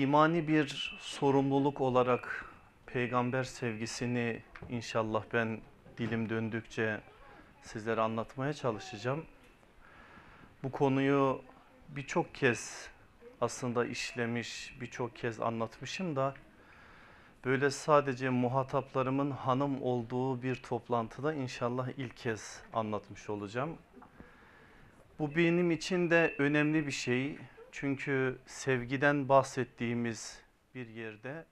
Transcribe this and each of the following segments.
imani bir sorumluluk olarak peygamber sevgisini inşallah ben dilim döndükçe sizlere anlatmaya çalışacağım. Bu konuyu birçok kez aslında işlemiş, birçok kez anlatmışım da böyle sadece muhataplarımın hanım olduğu bir toplantıda inşallah ilk kez anlatmış olacağım. Bu benim için de önemli bir şey. Çünkü sevgiden bahsettiğimiz bir yerde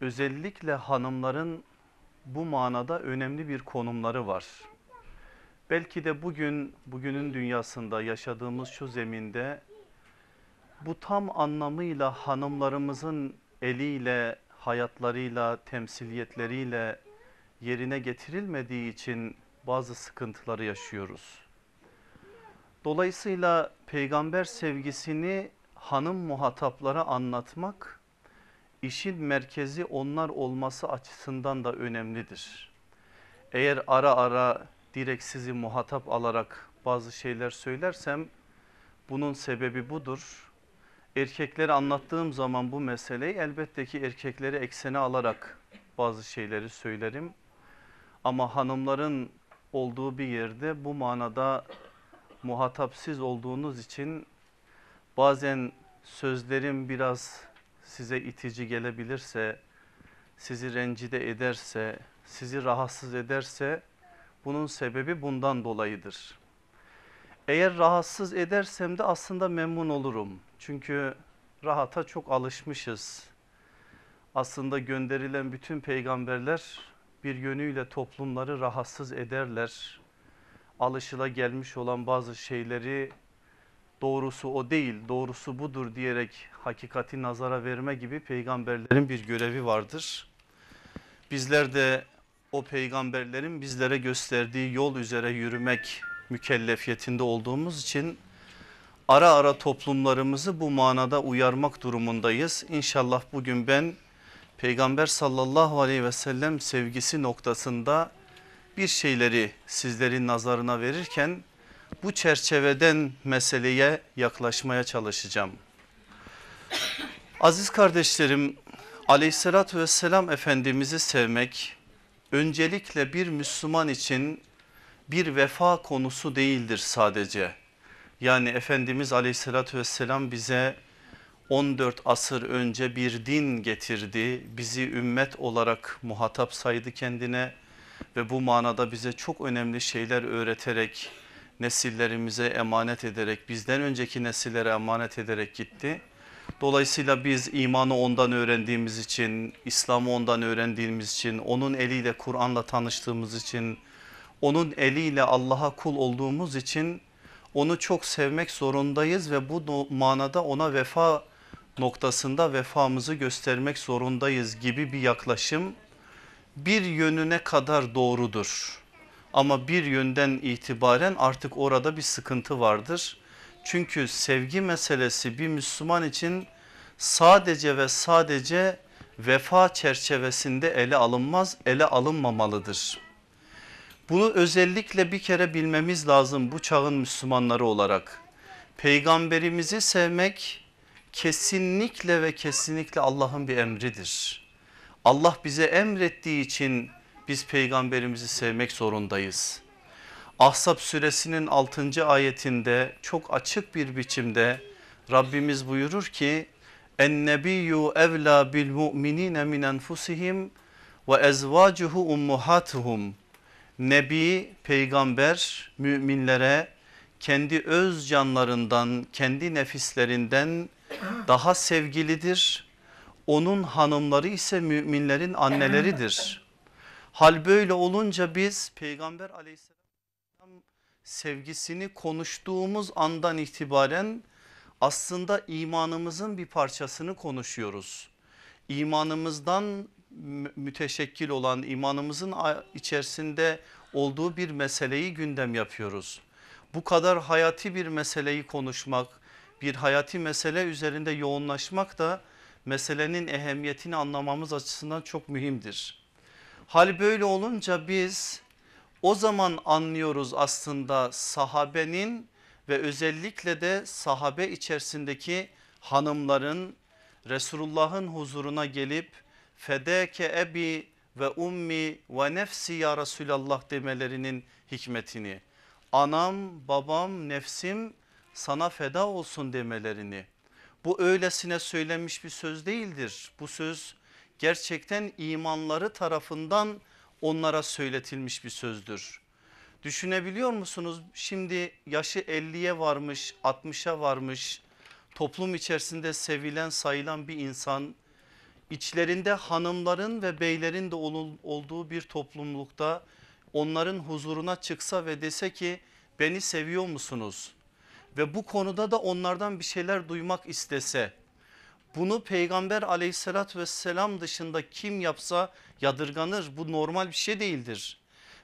özellikle hanımların bu manada önemli bir konumları var. Belki de bugün bugünün dünyasında yaşadığımız şu zeminde bu tam anlamıyla hanımlarımızın eliyle, hayatlarıyla, temsiliyetleriyle yerine getirilmediği için bazı sıkıntıları yaşıyoruz. Dolayısıyla peygamber sevgisini hanım muhataplara anlatmak işin merkezi onlar olması açısından da önemlidir. Eğer ara ara direkt sizi muhatap alarak bazı şeyler söylersem bunun sebebi budur. Erkeklere anlattığım zaman bu meseleyi elbette ki erkekleri eksene alarak bazı şeyleri söylerim. Ama hanımların olduğu bir yerde bu manada muhatapsız olduğunuz için bazen sözlerim biraz size itici gelebilirse, sizi rencide ederse, sizi rahatsız ederse bunun sebebi bundan dolayıdır. Eğer rahatsız edersem de aslında memnun olurum. Çünkü rahata çok alışmışız. Aslında gönderilen bütün peygamberler bir yönüyle toplumları rahatsız ederler alışıla gelmiş olan bazı şeyleri doğrusu o değil, doğrusu budur diyerek hakikati nazara verme gibi peygamberlerin bir görevi vardır. Bizler de o peygamberlerin bizlere gösterdiği yol üzere yürümek mükellefiyetinde olduğumuz için ara ara toplumlarımızı bu manada uyarmak durumundayız. İnşallah bugün ben peygamber sallallahu aleyhi ve sellem sevgisi noktasında bir şeyleri sizlerin nazarına verirken bu çerçeveden meseleye yaklaşmaya çalışacağım. Aziz kardeşlerim aleyhissalatü vesselam Efendimiz'i sevmek öncelikle bir Müslüman için bir vefa konusu değildir sadece. Yani Efendimiz aleyhissalatü vesselam bize 14 asır önce bir din getirdi. Bizi ümmet olarak muhatap saydı kendine ve bu manada bize çok önemli şeyler öğreterek nesillerimize emanet ederek bizden önceki nesillere emanet ederek gitti. Dolayısıyla biz imanı ondan öğrendiğimiz için, İslam'ı ondan öğrendiğimiz için, onun eliyle Kur'an'la tanıştığımız için, onun eliyle Allah'a kul olduğumuz için onu çok sevmek zorundayız ve bu manada ona vefa noktasında vefamızı göstermek zorundayız gibi bir yaklaşım bir yönüne kadar doğrudur. Ama bir yönden itibaren artık orada bir sıkıntı vardır. Çünkü sevgi meselesi bir Müslüman için sadece ve sadece vefa çerçevesinde ele alınmaz, ele alınmamalıdır. Bunu özellikle bir kere bilmemiz lazım bu çağın Müslümanları olarak. Peygamberimizi sevmek kesinlikle ve kesinlikle Allah'ın bir emridir Allah bize emrettiği için biz peygamberimizi sevmek zorundayız. Ahzab suresinin 6. ayetinde çok açık bir biçimde Rabbimiz buyurur ki Ennebiyyü evla bil mu'minine min enfusihim ve ezvacuhu ummuhatuhum Nebi peygamber müminlere kendi öz canlarından kendi nefislerinden daha sevgilidir onun hanımları ise müminlerin anneleridir. Hal böyle olunca biz peygamber aleyhisselam sevgisini konuştuğumuz andan itibaren aslında imanımızın bir parçasını konuşuyoruz. İmanımızdan müteşekkil olan imanımızın içerisinde olduğu bir meseleyi gündem yapıyoruz. Bu kadar hayati bir meseleyi konuşmak, bir hayati mesele üzerinde yoğunlaşmak da meselenin ehemmiyetini anlamamız açısından çok mühimdir. Hal böyle olunca biz o zaman anlıyoruz aslında sahabenin ve özellikle de sahabe içerisindeki hanımların Resulullah'ın huzuruna gelip fedeke ebi ve ummi ve nefsi ya Resulallah demelerinin hikmetini. Anam, babam, nefsim sana feda olsun demelerini. Bu öylesine söylenmiş bir söz değildir. Bu söz gerçekten imanları tarafından onlara söyletilmiş bir sözdür. Düşünebiliyor musunuz? Şimdi yaşı 50'ye varmış, 60'a varmış. Toplum içerisinde sevilen, sayılan bir insan içlerinde hanımların ve beylerin de olduğu bir toplumlukta onların huzuruna çıksa ve dese ki beni seviyor musunuz? ve bu konuda da onlardan bir şeyler duymak istese bunu peygamber aleyhissalatü vesselam dışında kim yapsa yadırganır bu normal bir şey değildir.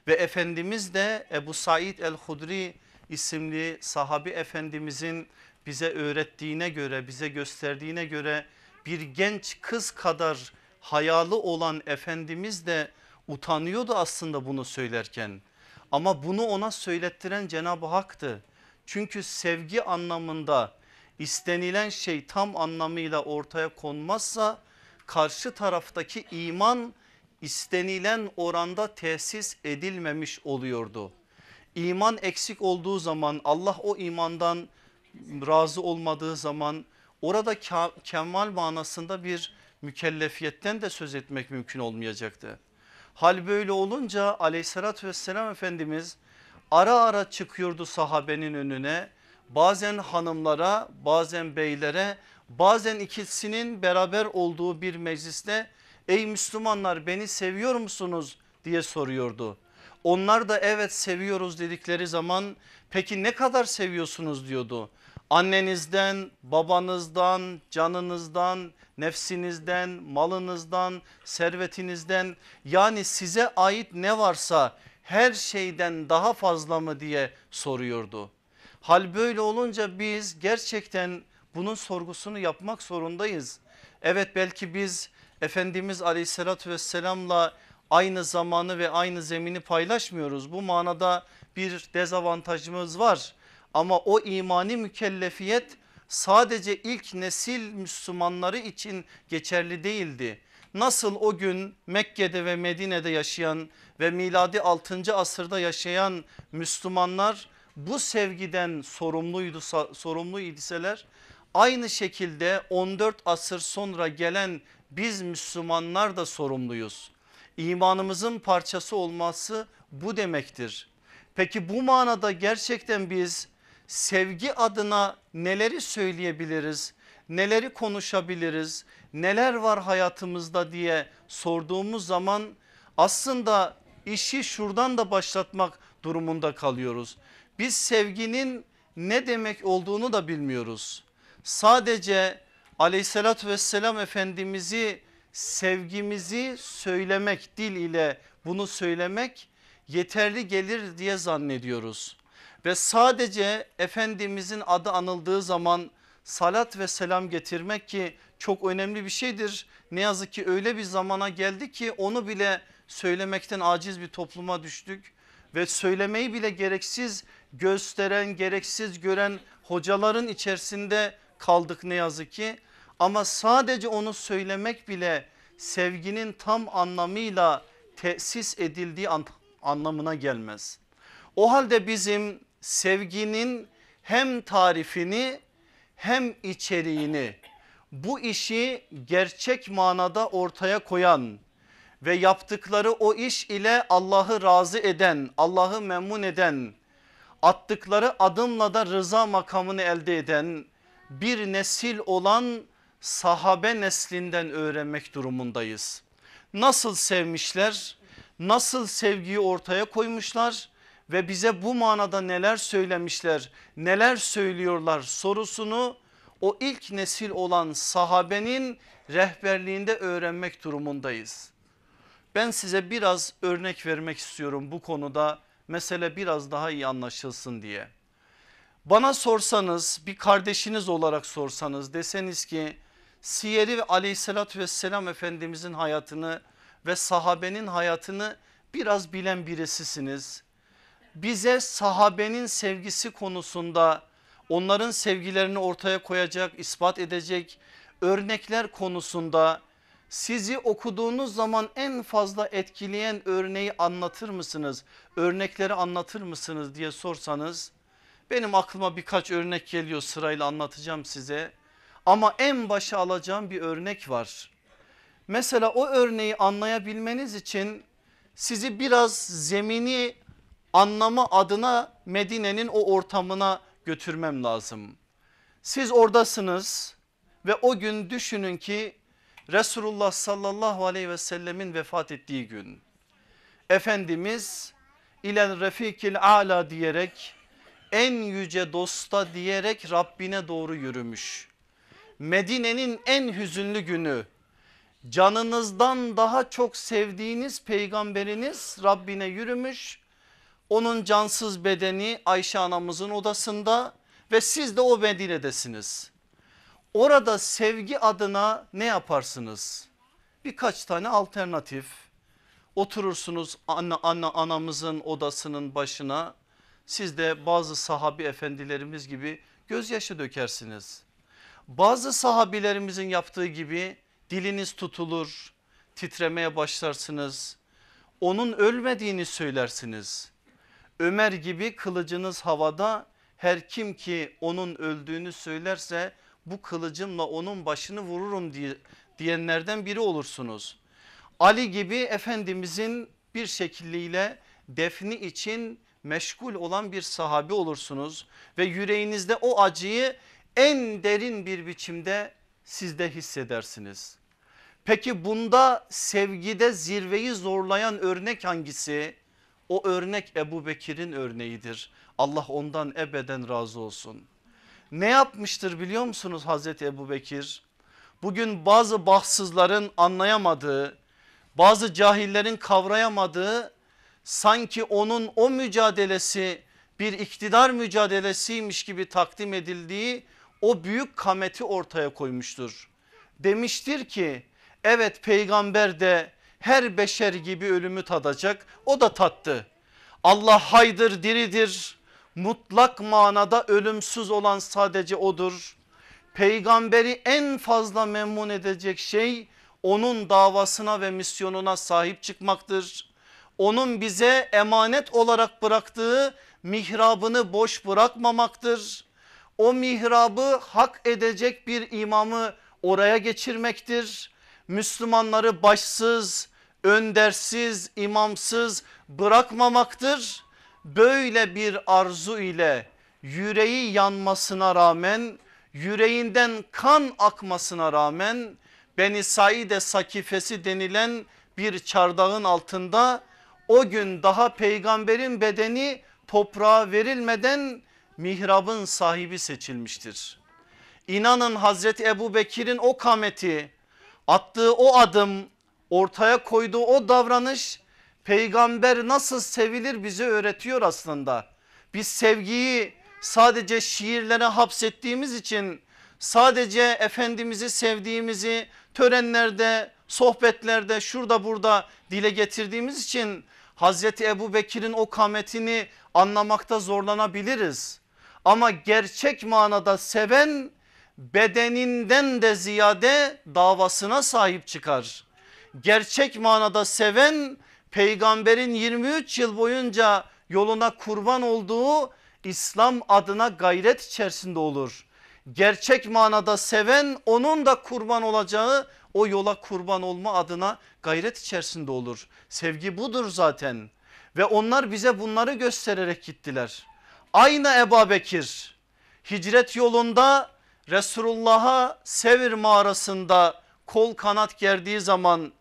Ve Efendimiz de Ebu Said el-Hudri isimli sahabi efendimizin bize öğrettiğine göre bize gösterdiğine göre bir genç kız kadar hayalı olan Efendimiz de utanıyordu aslında bunu söylerken. Ama bunu ona söylettiren Cenab-ı Hak'tı. Çünkü sevgi anlamında istenilen şey tam anlamıyla ortaya konmazsa karşı taraftaki iman istenilen oranda tesis edilmemiş oluyordu. İman eksik olduğu zaman Allah o imandan razı olmadığı zaman orada kemal manasında bir mükellefiyetten de söz etmek mümkün olmayacaktı. Hal böyle olunca aleyhissalatü vesselam Efendimiz ara ara çıkıyordu sahabenin önüne. Bazen hanımlara bazen beylere bazen ikisinin beraber olduğu bir mecliste ey Müslümanlar beni seviyor musunuz diye soruyordu. Onlar da evet seviyoruz dedikleri zaman peki ne kadar seviyorsunuz diyordu. Annenizden, babanızdan, canınızdan, nefsinizden, malınızdan, servetinizden yani size ait ne varsa her şeyden daha fazla mı diye soruyordu. Hal böyle olunca biz gerçekten bunun sorgusunu yapmak zorundayız. Evet belki biz Efendimiz aleyhissalatü vesselamla aynı zamanı ve aynı zemini paylaşmıyoruz. Bu manada bir dezavantajımız var. Ama o imani mükellefiyet sadece ilk nesil Müslümanları için geçerli değildi nasıl o gün Mekke'de ve Medine'de yaşayan ve miladi 6. asırda yaşayan Müslümanlar bu sevgiden sorumluydu sorumlu idiseler aynı şekilde 14 asır sonra gelen biz Müslümanlar da sorumluyuz. İmanımızın parçası olması bu demektir. Peki bu manada gerçekten biz sevgi adına neleri söyleyebiliriz? Neleri konuşabiliriz? neler var hayatımızda diye sorduğumuz zaman aslında işi şuradan da başlatmak durumunda kalıyoruz. Biz sevginin ne demek olduğunu da bilmiyoruz. Sadece aleyhissalatü vesselam efendimizi sevgimizi söylemek dil ile bunu söylemek yeterli gelir diye zannediyoruz. Ve sadece Efendimizin adı anıldığı zaman salat ve selam getirmek ki çok önemli bir şeydir. Ne yazık ki öyle bir zamana geldi ki onu bile söylemekten aciz bir topluma düştük ve söylemeyi bile gereksiz gösteren gereksiz gören hocaların içerisinde kaldık ne yazık ki ama sadece onu söylemek bile sevginin tam anlamıyla tesis edildiği an anlamına gelmez. O halde bizim sevginin hem tarifini hem içeriğini bu işi gerçek manada ortaya koyan ve yaptıkları o iş ile Allah'ı razı eden, Allah'ı memnun eden, attıkları adımla da rıza makamını elde eden bir nesil olan sahabe neslinden öğrenmek durumundayız. Nasıl sevmişler, nasıl sevgiyi ortaya koymuşlar ve bize bu manada neler söylemişler, neler söylüyorlar sorusunu o ilk nesil olan sahabenin rehberliğinde öğrenmek durumundayız. Ben size biraz örnek vermek istiyorum bu konuda mesele biraz daha iyi anlaşılsın diye. Bana sorsanız bir kardeşiniz olarak sorsanız deseniz ki Siyeri ve aleyhissalatü vesselam efendimizin hayatını ve sahabenin hayatını biraz bilen birisisiniz. Bize sahabenin sevgisi konusunda onların sevgilerini ortaya koyacak, ispat edecek örnekler konusunda sizi okuduğunuz zaman en fazla etkileyen örneği anlatır mısınız? Örnekleri anlatır mısınız diye sorsanız benim aklıma birkaç örnek geliyor sırayla anlatacağım size. Ama en başa alacağım bir örnek var. Mesela o örneği anlayabilmeniz için sizi biraz zemini anlama adına Medine'nin o ortamına götürmem lazım. Siz oradasınız ve o gün düşünün ki Resulullah sallallahu aleyhi ve sellemin vefat ettiği gün. Efendimiz ilen refikil ala diyerek en yüce dosta diyerek Rabbine doğru yürümüş. Medine'nin en hüzünlü günü canınızdan daha çok sevdiğiniz peygamberiniz Rabbine yürümüş onun cansız bedeni Ayşe anamızın odasında ve siz de o Medine'desiniz. Orada sevgi adına ne yaparsınız? Birkaç tane alternatif. Oturursunuz anne ana, anamızın odasının başına. Siz de bazı sahabi efendilerimiz gibi gözyaşı dökersiniz. Bazı sahabilerimizin yaptığı gibi diliniz tutulur, titremeye başlarsınız. Onun ölmediğini söylersiniz Ömer gibi kılıcınız havada her kim ki onun öldüğünü söylerse bu kılıcımla onun başını vururum diye, diyenlerden biri olursunuz. Ali gibi Efendimizin bir şekliyle defni için meşgul olan bir sahabi olursunuz ve yüreğinizde o acıyı en derin bir biçimde sizde hissedersiniz. Peki bunda sevgide zirveyi zorlayan örnek hangisi? O örnek Ebu Bekir'in örneğidir. Allah ondan ebeden razı olsun. Ne yapmıştır biliyor musunuz Hazreti Ebu Bekir? Bugün bazı bahtsızların anlayamadığı, bazı cahillerin kavrayamadığı sanki onun o mücadelesi bir iktidar mücadelesiymiş gibi takdim edildiği o büyük kameti ortaya koymuştur. Demiştir ki evet peygamber de her beşer gibi ölümü tadacak o da tattı. Allah haydır diridir mutlak manada ölümsüz olan sadece odur. Peygamberi en fazla memnun edecek şey onun davasına ve misyonuna sahip çıkmaktır. Onun bize emanet olarak bıraktığı mihrabını boş bırakmamaktır. O mihrabı hak edecek bir imamı oraya geçirmektir. Müslümanları başsız, öndersiz, imamsız bırakmamaktır. Böyle bir arzu ile yüreği yanmasına rağmen yüreğinden kan akmasına rağmen Beni Saide sakifesi denilen bir çardağın altında o gün daha peygamberin bedeni toprağa verilmeden mihrabın sahibi seçilmiştir. İnanın Hazreti Ebu Bekir'in o kameti attığı o adım ortaya koyduğu o davranış peygamber nasıl sevilir bize öğretiyor aslında. Biz sevgiyi sadece şiirlere hapsettiğimiz için sadece Efendimiz'i sevdiğimizi törenlerde sohbetlerde şurada burada dile getirdiğimiz için Hazreti Ebu Bekir'in o kametini anlamakta zorlanabiliriz. Ama gerçek manada seven bedeninden de ziyade davasına sahip çıkar. Gerçek manada seven peygamberin 23 yıl boyunca yoluna kurban olduğu İslam adına gayret içerisinde olur. Gerçek manada seven onun da kurban olacağı o yola kurban olma adına gayret içerisinde olur. Sevgi budur zaten ve onlar bize bunları göstererek gittiler. Aynı Ebu Bekir hicret yolunda Resulullah'a Sevir mağarasında kol kanat gerdiği zaman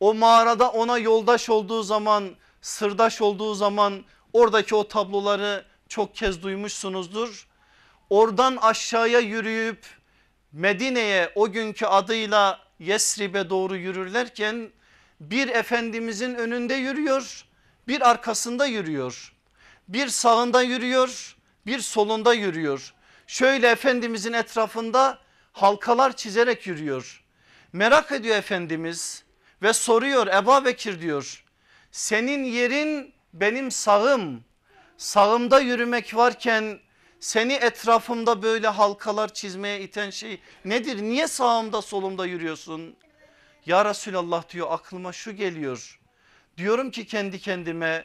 o mağarada ona yoldaş olduğu zaman sırdaş olduğu zaman oradaki o tabloları çok kez duymuşsunuzdur. Oradan aşağıya yürüyüp Medine'ye o günkü adıyla Yesrib'e doğru yürürlerken bir Efendimizin önünde yürüyor bir arkasında yürüyor bir sağında yürüyor bir solunda yürüyor şöyle Efendimizin etrafında halkalar çizerek yürüyor. Merak ediyor Efendimiz ve soruyor Eba Bekir diyor senin yerin benim sağım sağımda yürümek varken seni etrafımda böyle halkalar çizmeye iten şey nedir? Niye sağımda solumda yürüyorsun? Ya Resulallah diyor aklıma şu geliyor. Diyorum ki kendi kendime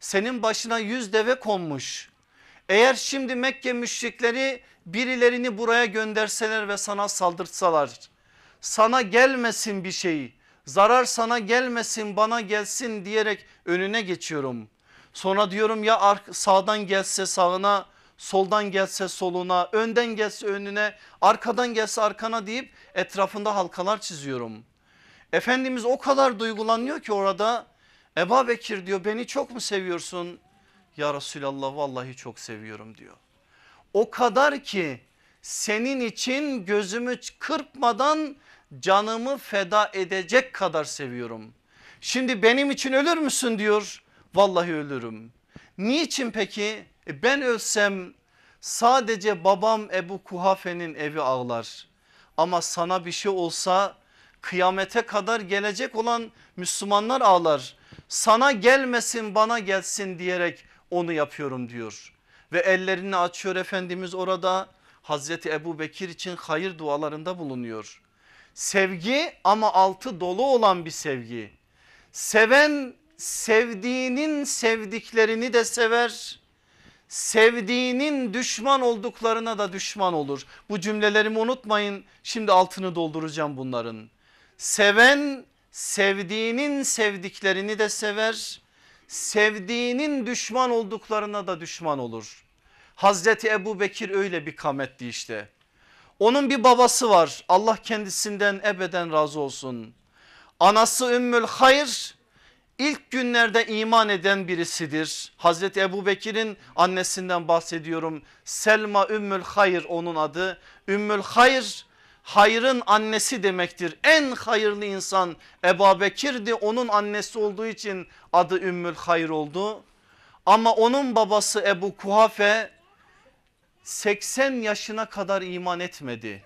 senin başına yüz deve konmuş. Eğer şimdi Mekke müşrikleri birilerini buraya gönderseler ve sana saldırtsalar sana gelmesin bir şeyi, zarar sana gelmesin bana gelsin diyerek önüne geçiyorum. Sonra diyorum ya sağdan gelse sağına soldan gelse soluna önden gelse önüne arkadan gelse arkana deyip etrafında halkalar çiziyorum. Efendimiz o kadar duygulanıyor ki orada Eba Bekir diyor beni çok mu seviyorsun? Ya Resulallah vallahi çok seviyorum diyor. O kadar ki senin için gözümü kırpmadan canımı feda edecek kadar seviyorum. Şimdi benim için ölür müsün diyor. Vallahi ölürüm. Niçin peki? E ben ölsem sadece babam Ebu Kuhafe'nin evi ağlar. Ama sana bir şey olsa kıyamete kadar gelecek olan Müslümanlar ağlar. Sana gelmesin bana gelsin diyerek onu yapıyorum diyor. Ve ellerini açıyor Efendimiz orada Hazreti Ebu Bekir için hayır dualarında bulunuyor. Sevgi ama altı dolu olan bir sevgi. Seven sevdiğinin sevdiklerini de sever. Sevdiğinin düşman olduklarına da düşman olur. Bu cümlelerimi unutmayın. Şimdi altını dolduracağım bunların. Seven sevdiğinin sevdiklerini de sever sevdiğinin düşman olduklarına da düşman olur. Hazreti Ebu Bekir öyle bir kametti işte. Onun bir babası var Allah kendisinden ebeden razı olsun. Anası Ümmül Hayır ilk günlerde iman eden birisidir. Hazreti Ebu Bekir'in annesinden bahsediyorum. Selma Ümmül Hayır onun adı. Ümmül Hayır hayrın annesi demektir. En hayırlı insan Ebu onun annesi olduğu için adı Ümmül Hayr oldu. Ama onun babası Ebu Kuhafe 80 yaşına kadar iman etmedi.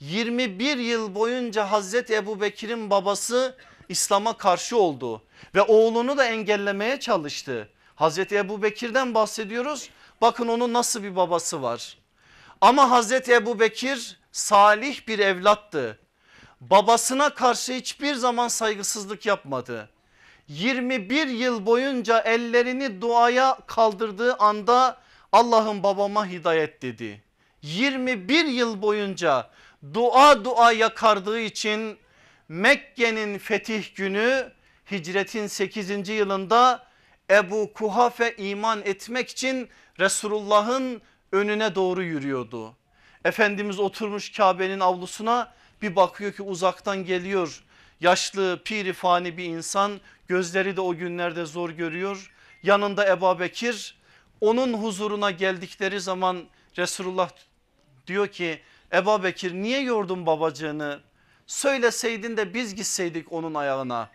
21 yıl boyunca Hazreti Ebu Bekir'in babası İslam'a karşı oldu ve oğlunu da engellemeye çalıştı. Hazreti Ebu Bekir'den bahsediyoruz bakın onun nasıl bir babası var. Ama Hazreti Ebu Bekir salih bir evlattı. Babasına karşı hiçbir zaman saygısızlık yapmadı. 21 yıl boyunca ellerini duaya kaldırdığı anda Allah'ım babama hidayet dedi. 21 yıl boyunca dua dua yakardığı için Mekke'nin fetih günü hicretin 8. yılında Ebu Kuhafe iman etmek için Resulullah'ın önüne doğru yürüyordu. Efendimiz oturmuş Kabe'nin avlusuna bir bakıyor ki uzaktan geliyor yaşlı piri fani bir insan gözleri de o günlerde zor görüyor. Yanında Eba Bekir onun huzuruna geldikleri zaman Resulullah diyor ki Eba Bekir niye yordun babacığını söyleseydin de biz gitseydik onun ayağına.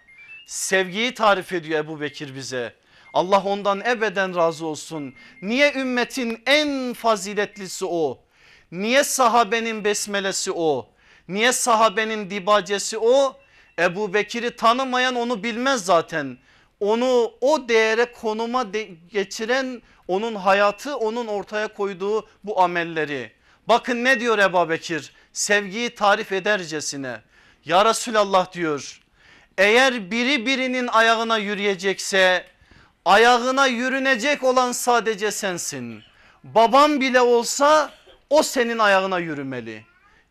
Sevgiyi tarif ediyor Ebu Bekir bize. Allah ondan ebeden razı olsun. Niye ümmetin en faziletlisi o? Niye sahabenin besmelesi o? Niye sahabenin dibacesi o? Ebu Bekir'i tanımayan onu bilmez zaten. Onu o değere konuma de geçiren onun hayatı onun ortaya koyduğu bu amelleri. Bakın ne diyor Ebu Bekir sevgiyi tarif edercesine. Ya Resulallah diyor eğer biri birinin ayağına yürüyecekse ayağına yürünecek olan sadece sensin. Babam bile olsa o senin ayağına yürümeli.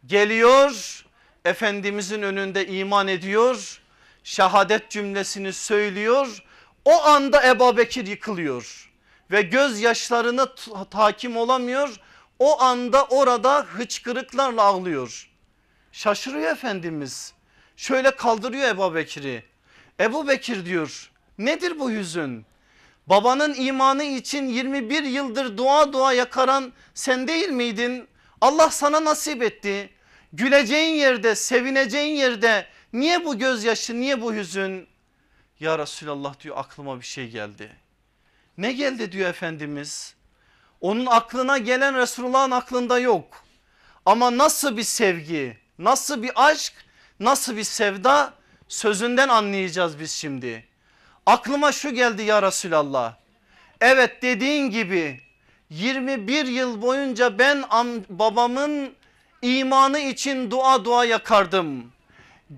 Geliyor Efendimizin önünde iman ediyor. Şehadet cümlesini söylüyor. O anda Ebu Bekir yıkılıyor ve gözyaşlarına takim olamıyor. O anda orada hıçkırıklarla ağlıyor. Şaşırıyor Efendimiz. Şöyle kaldırıyor Ebu Bekir'i. Ebu Bekir diyor nedir bu yüzün? Babanın imanı için 21 yıldır dua dua yakaran sen değil miydin? Allah sana nasip etti. Güleceğin yerde, sevineceğin yerde niye bu gözyaşı, niye bu hüzün? Ya Resulallah diyor aklıma bir şey geldi. Ne geldi diyor Efendimiz? Onun aklına gelen Resulullah'ın aklında yok. Ama nasıl bir sevgi, nasıl bir aşk, nasıl bir sevda sözünden anlayacağız biz şimdi. Aklıma şu geldi ya Resulallah. Evet dediğin gibi 21 yıl boyunca ben babamın imanı için dua dua yakardım.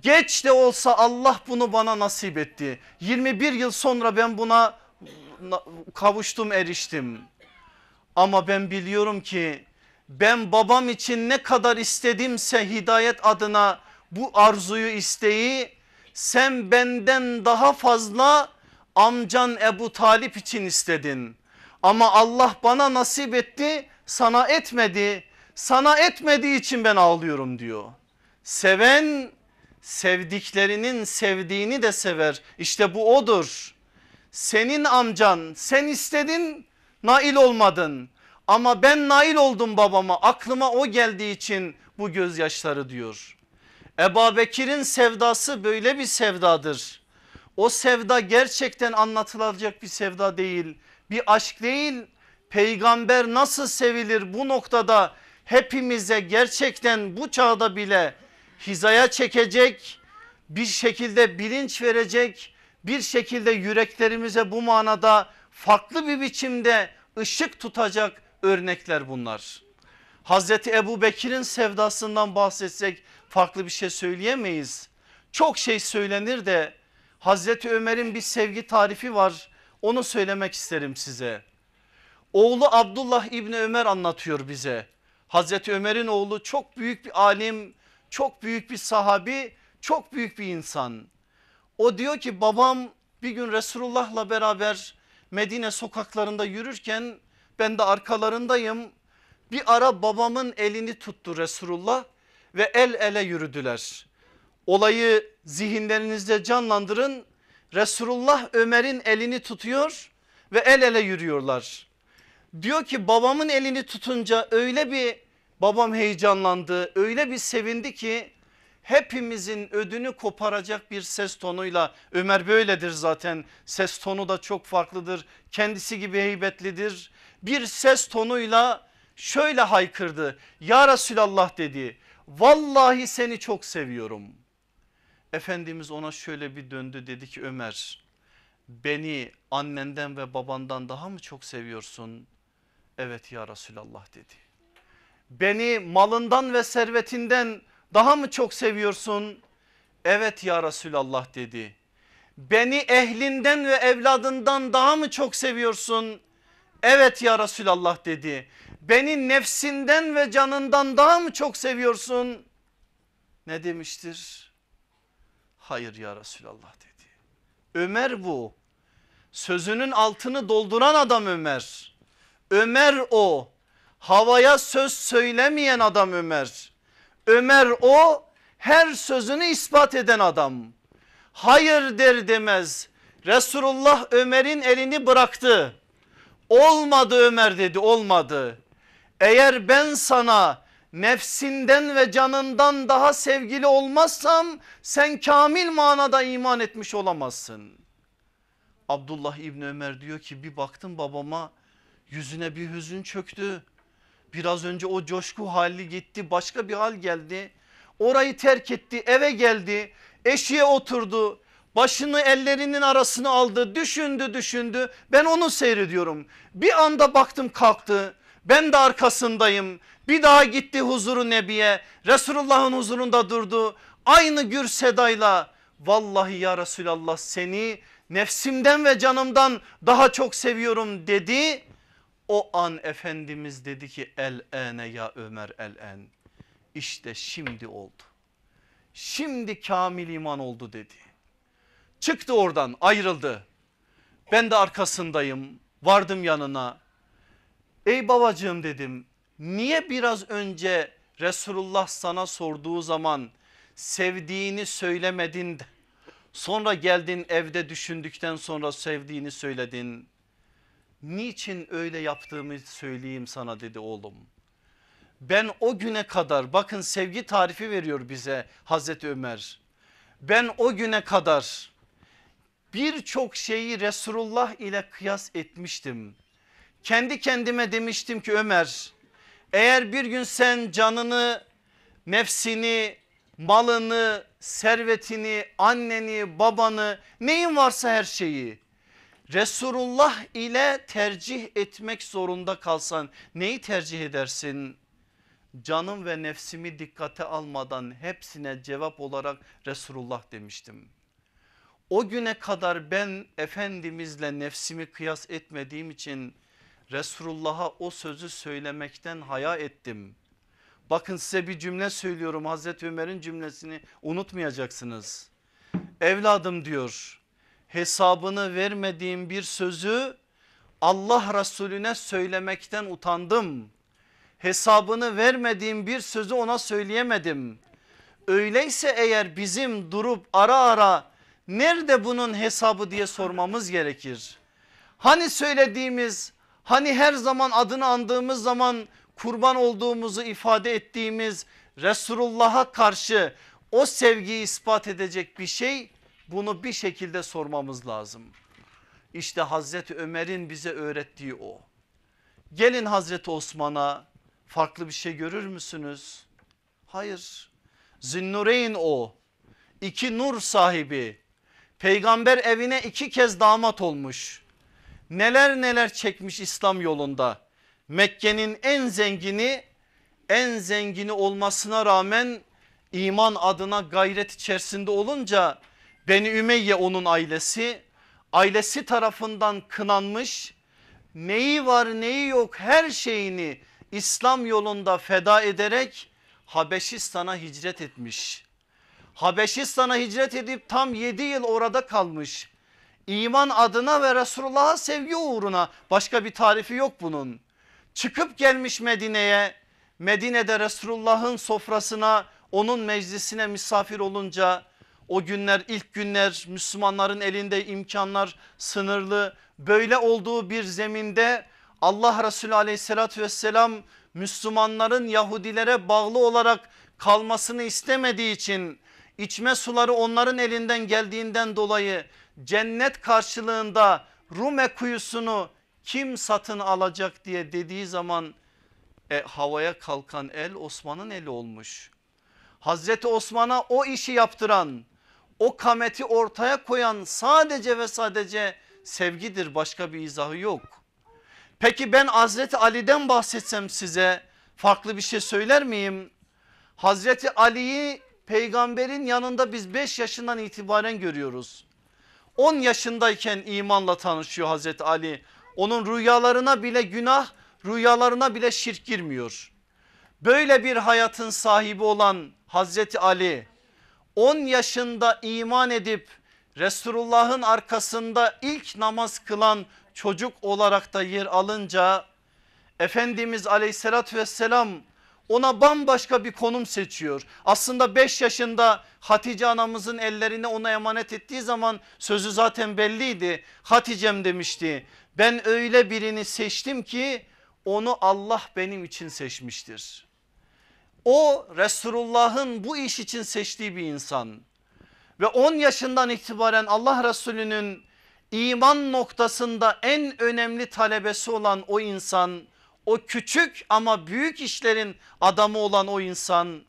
Geç de olsa Allah bunu bana nasip etti. 21 yıl sonra ben buna kavuştum eriştim. Ama ben biliyorum ki ben babam için ne kadar istedimse hidayet adına bu arzuyu isteği sen benden daha fazla amcan Ebu Talip için istedin. Ama Allah bana nasip etti sana etmedi. Sana etmediği için ben ağlıyorum diyor. Seven sevdiklerinin sevdiğini de sever. İşte bu odur. Senin amcan sen istedin nail olmadın. Ama ben nail oldum babama aklıma o geldiği için bu gözyaşları diyor. Eba Bekir'in sevdası böyle bir sevdadır. O sevda gerçekten anlatılacak bir sevda değil. Bir aşk değil. Peygamber nasıl sevilir bu noktada hepimize gerçekten bu çağda bile hizaya çekecek bir şekilde bilinç verecek bir şekilde yüreklerimize bu manada farklı bir biçimde ışık tutacak örnekler bunlar. Hazreti Ebu Bekir'in sevdasından bahsetsek farklı bir şey söyleyemeyiz. Çok şey söylenir de Hazreti Ömer'in bir sevgi tarifi var onu söylemek isterim size. Oğlu Abdullah İbni Ömer anlatıyor bize. Hazreti Ömer'in oğlu çok büyük bir alim, çok büyük bir sahabi, çok büyük bir insan. O diyor ki babam bir gün Resulullah'la beraber Medine sokaklarında yürürken ben de arkalarındayım. Bir ara babamın elini tuttu Resulullah ve el ele yürüdüler olayı zihinlerinizde canlandırın. Resulullah Ömer'in elini tutuyor ve el ele yürüyorlar. Diyor ki babamın elini tutunca öyle bir babam heyecanlandı öyle bir sevindi ki hepimizin ödünü koparacak bir ses tonuyla Ömer böyledir zaten ses tonu da çok farklıdır kendisi gibi heybetlidir bir ses tonuyla şöyle haykırdı ya Resulallah dedi vallahi seni çok seviyorum.'' Efendimiz ona şöyle bir döndü dedi ki Ömer beni annenden ve babandan daha mı çok seviyorsun? Evet ya Resulallah dedi. Beni malından ve servetinden daha mı çok seviyorsun? Evet ya Resulallah dedi. Beni ehlinden ve evladından daha mı çok seviyorsun? Evet ya Resulallah dedi. Beni nefsinden ve canından daha mı çok seviyorsun? Ne demiştir? Hayır ya Resulallah dedi. Ömer bu. Sözünün altını dolduran adam Ömer. Ömer o. Havaya söz söylemeyen adam Ömer. Ömer o her sözünü ispat eden adam. Hayır der demez Resulullah Ömer'in elini bıraktı. Olmadı Ömer dedi olmadı. Eğer ben sana nefsinden ve canından daha sevgili olmazsan sen kamil manada iman etmiş olamazsın. Abdullah İbni Ömer diyor ki bir baktım babama yüzüne bir hüzün çöktü. Biraz önce o coşku hali gitti başka bir hal geldi. Orayı terk etti eve geldi eşiğe oturdu başını ellerinin arasına aldı düşündü düşündü ben onu seyrediyorum. Bir anda baktım kalktı ben de arkasındayım. Bir daha gitti huzuru Nebi'ye. Resulullah'ın huzurunda durdu. Aynı gür sedayla vallahi ya Resulallah seni nefsimden ve canımdan daha çok seviyorum dedi. O an Efendimiz dedi ki el ene ya Ömer el en. İşte şimdi oldu. Şimdi kamil iman oldu dedi. Çıktı oradan ayrıldı. Ben de arkasındayım. Vardım yanına ey babacığım dedim niye biraz önce Resulullah sana sorduğu zaman sevdiğini söylemedin de sonra geldin evde düşündükten sonra sevdiğini söyledin. Niçin öyle yaptığımı söyleyeyim sana dedi oğlum. Ben o güne kadar bakın sevgi tarifi veriyor bize Hazreti Ömer. Ben o güne kadar birçok şeyi Resulullah ile kıyas etmiştim kendi kendime demiştim ki Ömer eğer bir gün sen canını nefsini malını servetini anneni babanı neyin varsa her şeyi Resulullah ile tercih etmek zorunda kalsan neyi tercih edersin? Canım ve nefsimi dikkate almadan hepsine cevap olarak Resulullah demiştim. O güne kadar ben Efendimizle nefsimi kıyas etmediğim için Resulullah'a o sözü söylemekten haya ettim. Bakın size bir cümle söylüyorum Hazreti Ömer'in cümlesini unutmayacaksınız. Evladım diyor hesabını vermediğim bir sözü Allah Resulüne söylemekten utandım. Hesabını vermediğim bir sözü ona söyleyemedim. Öyleyse eğer bizim durup ara ara nerede bunun hesabı diye sormamız gerekir. Hani söylediğimiz Hani her zaman adını andığımız zaman kurban olduğumuzu ifade ettiğimiz Resulullah'a karşı o sevgiyi ispat edecek bir şey bunu bir şekilde sormamız lazım. İşte Hazreti Ömer'in bize öğrettiği o. Gelin Hazreti Osman'a farklı bir şey görür müsünüz? Hayır. Zünnureyn o. İki nur sahibi. Peygamber evine iki kez damat olmuş neler neler çekmiş İslam yolunda. Mekke'nin en zengini en zengini olmasına rağmen iman adına gayret içerisinde olunca Beni Ümeyye onun ailesi ailesi tarafından kınanmış neyi var neyi yok her şeyini İslam yolunda feda ederek Habeşistan'a hicret etmiş. Habeşistan'a hicret edip tam 7 yıl orada kalmış iman adına ve Resulullah'a sevgi uğruna başka bir tarifi yok bunun. Çıkıp gelmiş Medine'ye Medine'de Resulullah'ın sofrasına onun meclisine misafir olunca o günler ilk günler Müslümanların elinde imkanlar sınırlı böyle olduğu bir zeminde Allah Resulü aleyhissalatü vesselam Müslümanların Yahudilere bağlı olarak kalmasını istemediği için içme suları onların elinden geldiğinden dolayı cennet karşılığında Rume kuyusunu kim satın alacak diye dediği zaman e, havaya kalkan el Osman'ın eli olmuş. Hazreti Osman'a o işi yaptıran o kameti ortaya koyan sadece ve sadece sevgidir başka bir izahı yok. Peki ben Hazreti Ali'den bahsetsem size farklı bir şey söyler miyim? Hazreti Ali'yi peygamberin yanında biz 5 yaşından itibaren görüyoruz. 10 yaşındayken imanla tanışıyor Hazreti Ali. Onun rüyalarına bile günah rüyalarına bile şirk girmiyor. Böyle bir hayatın sahibi olan Hazreti Ali 10 yaşında iman edip Resulullah'ın arkasında ilk namaz kılan çocuk olarak da yer alınca Efendimiz aleyhissalatü vesselam ona bambaşka bir konum seçiyor. Aslında 5 yaşında Hatice anamızın ellerini ona emanet ettiği zaman sözü zaten belliydi. Haticem demişti ben öyle birini seçtim ki onu Allah benim için seçmiştir. O Resulullah'ın bu iş için seçtiği bir insan ve 10 yaşından itibaren Allah Resulü'nün iman noktasında en önemli talebesi olan o insan o küçük ama büyük işlerin adamı olan o insan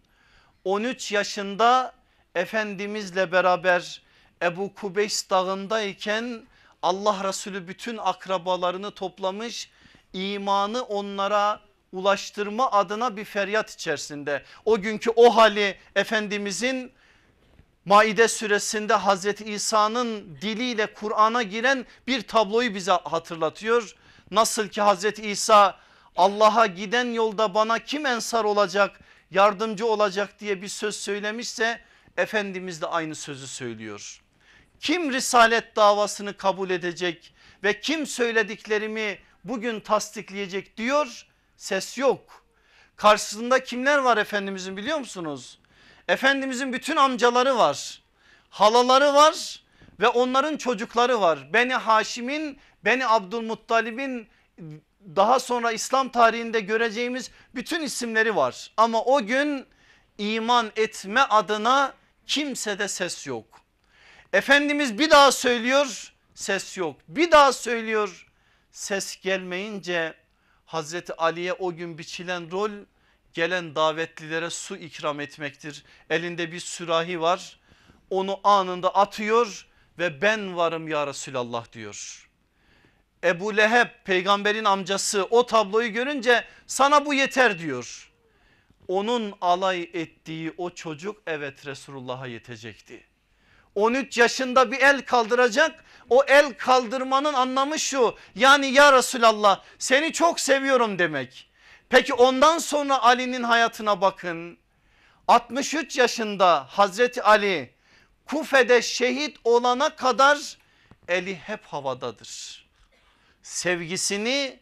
13 yaşında Efendimizle beraber Ebu Kubeys dağındayken Allah Resulü bütün akrabalarını toplamış imanı onlara ulaştırma adına bir feryat içerisinde. O günkü o hali Efendimizin Maide suresinde Hazreti İsa'nın diliyle Kur'an'a giren bir tabloyu bize hatırlatıyor. Nasıl ki Hazreti İsa Allah'a giden yolda bana kim ensar olacak yardımcı olacak diye bir söz söylemişse Efendimiz de aynı sözü söylüyor. Kim risalet davasını kabul edecek ve kim söylediklerimi bugün tasdikleyecek diyor ses yok. Karşısında kimler var Efendimizin biliyor musunuz? Efendimizin bütün amcaları var halaları var ve onların çocukları var. Beni Haşim'in Beni Abdülmuttalib'in daha sonra İslam tarihinde göreceğimiz bütün isimleri var. Ama o gün iman etme adına kimsede ses yok. Efendimiz bir daha söylüyor ses yok. Bir daha söylüyor ses gelmeyince Hazreti Ali'ye o gün biçilen rol gelen davetlilere su ikram etmektir. Elinde bir sürahi var onu anında atıyor ve ben varım ya Resulallah diyor. Ebu Leheb peygamberin amcası o tabloyu görünce sana bu yeter diyor. Onun alay ettiği o çocuk evet Resulullah'a yetecekti. 13 yaşında bir el kaldıracak o el kaldırmanın anlamı şu yani ya Resulallah seni çok seviyorum demek. Peki ondan sonra Ali'nin hayatına bakın 63 yaşında Hazreti Ali Kufe'de şehit olana kadar eli hep havadadır sevgisini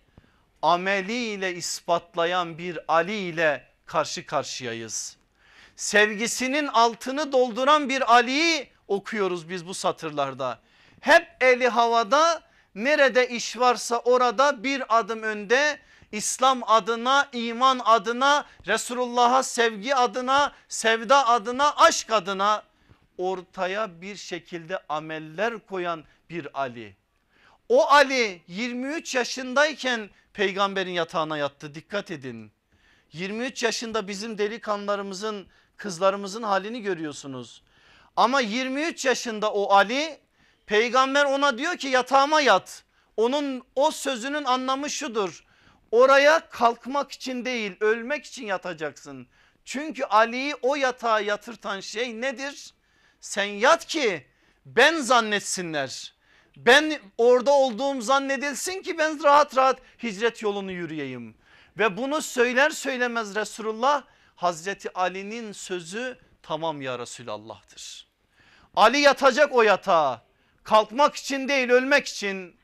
ameliyle ispatlayan bir Ali ile karşı karşıyayız. Sevgisinin altını dolduran bir Ali'yi okuyoruz biz bu satırlarda. Hep eli havada nerede iş varsa orada bir adım önde İslam adına iman adına Resulullah'a sevgi adına sevda adına aşk adına ortaya bir şekilde ameller koyan bir Ali. O Ali 23 yaşındayken peygamberin yatağına yattı dikkat edin. 23 yaşında bizim delikanlarımızın kızlarımızın halini görüyorsunuz. Ama 23 yaşında o Ali peygamber ona diyor ki yatağıma yat. Onun o sözünün anlamı şudur. Oraya kalkmak için değil ölmek için yatacaksın. Çünkü Ali'yi o yatağa yatırtan şey nedir? Sen yat ki ben zannetsinler ben orada olduğum zannedilsin ki ben rahat rahat hicret yolunu yürüyeyim. Ve bunu söyler söylemez Resulullah Hazreti Ali'nin sözü tamam ya Resulallah'tır. Ali yatacak o yatağa kalkmak için değil ölmek için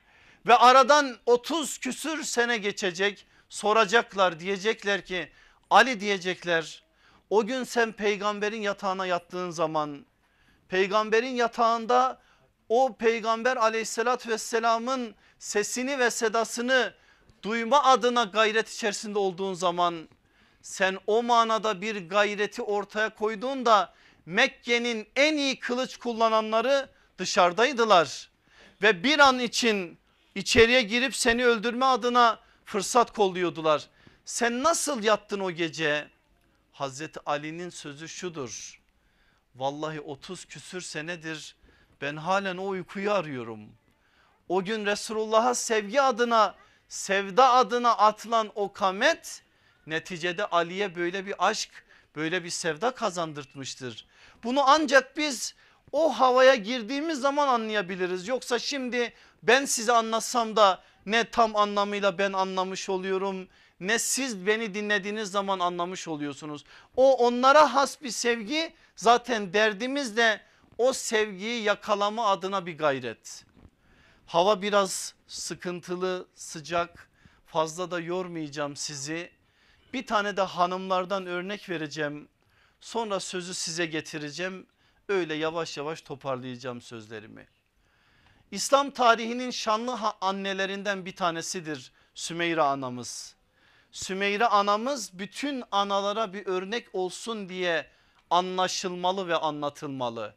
ve aradan 30 küsür sene geçecek soracaklar diyecekler ki Ali diyecekler o gün sen peygamberin yatağına yattığın zaman peygamberin yatağında o peygamber aleyhissalatü vesselamın sesini ve sedasını duyma adına gayret içerisinde olduğun zaman sen o manada bir gayreti ortaya koyduğunda Mekke'nin en iyi kılıç kullananları dışarıdaydılar ve bir an için içeriye girip seni öldürme adına fırsat kolluyordular. Sen nasıl yattın o gece? Hazreti Ali'nin sözü şudur. Vallahi 30 küsür senedir ben halen o uykuyu arıyorum. O gün Resulullah'a sevgi adına sevda adına atılan o kamet neticede Ali'ye böyle bir aşk böyle bir sevda kazandırtmıştır. Bunu ancak biz o havaya girdiğimiz zaman anlayabiliriz. Yoksa şimdi ben size anlatsam da ne tam anlamıyla ben anlamış oluyorum ne siz beni dinlediğiniz zaman anlamış oluyorsunuz. O onlara has bir sevgi zaten derdimiz de o sevgiyi yakalama adına bir gayret. Hava biraz sıkıntılı sıcak fazla da yormayacağım sizi. Bir tane de hanımlardan örnek vereceğim. Sonra sözü size getireceğim. Öyle yavaş yavaş toparlayacağım sözlerimi. İslam tarihinin şanlı annelerinden bir tanesidir Sümeyre anamız. Sümeyre anamız bütün analara bir örnek olsun diye anlaşılmalı ve anlatılmalı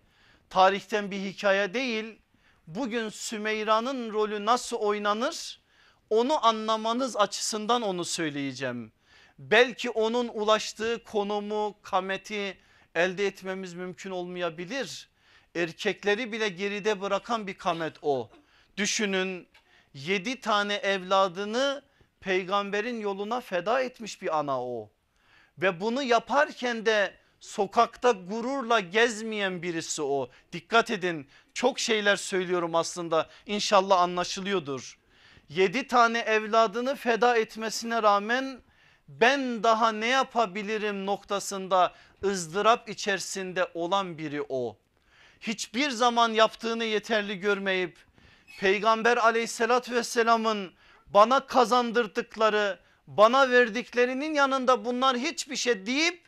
tarihten bir hikaye değil. Bugün Sümeyra'nın rolü nasıl oynanır onu anlamanız açısından onu söyleyeceğim. Belki onun ulaştığı konumu kameti elde etmemiz mümkün olmayabilir. Erkekleri bile geride bırakan bir kamet o. Düşünün yedi tane evladını peygamberin yoluna feda etmiş bir ana o. Ve bunu yaparken de sokakta gururla gezmeyen birisi o. Dikkat edin çok şeyler söylüyorum aslında inşallah anlaşılıyordur. Yedi tane evladını feda etmesine rağmen ben daha ne yapabilirim noktasında ızdırap içerisinde olan biri o. Hiçbir zaman yaptığını yeterli görmeyip peygamber aleyhissalatü vesselamın bana kazandırdıkları bana verdiklerinin yanında bunlar hiçbir şey deyip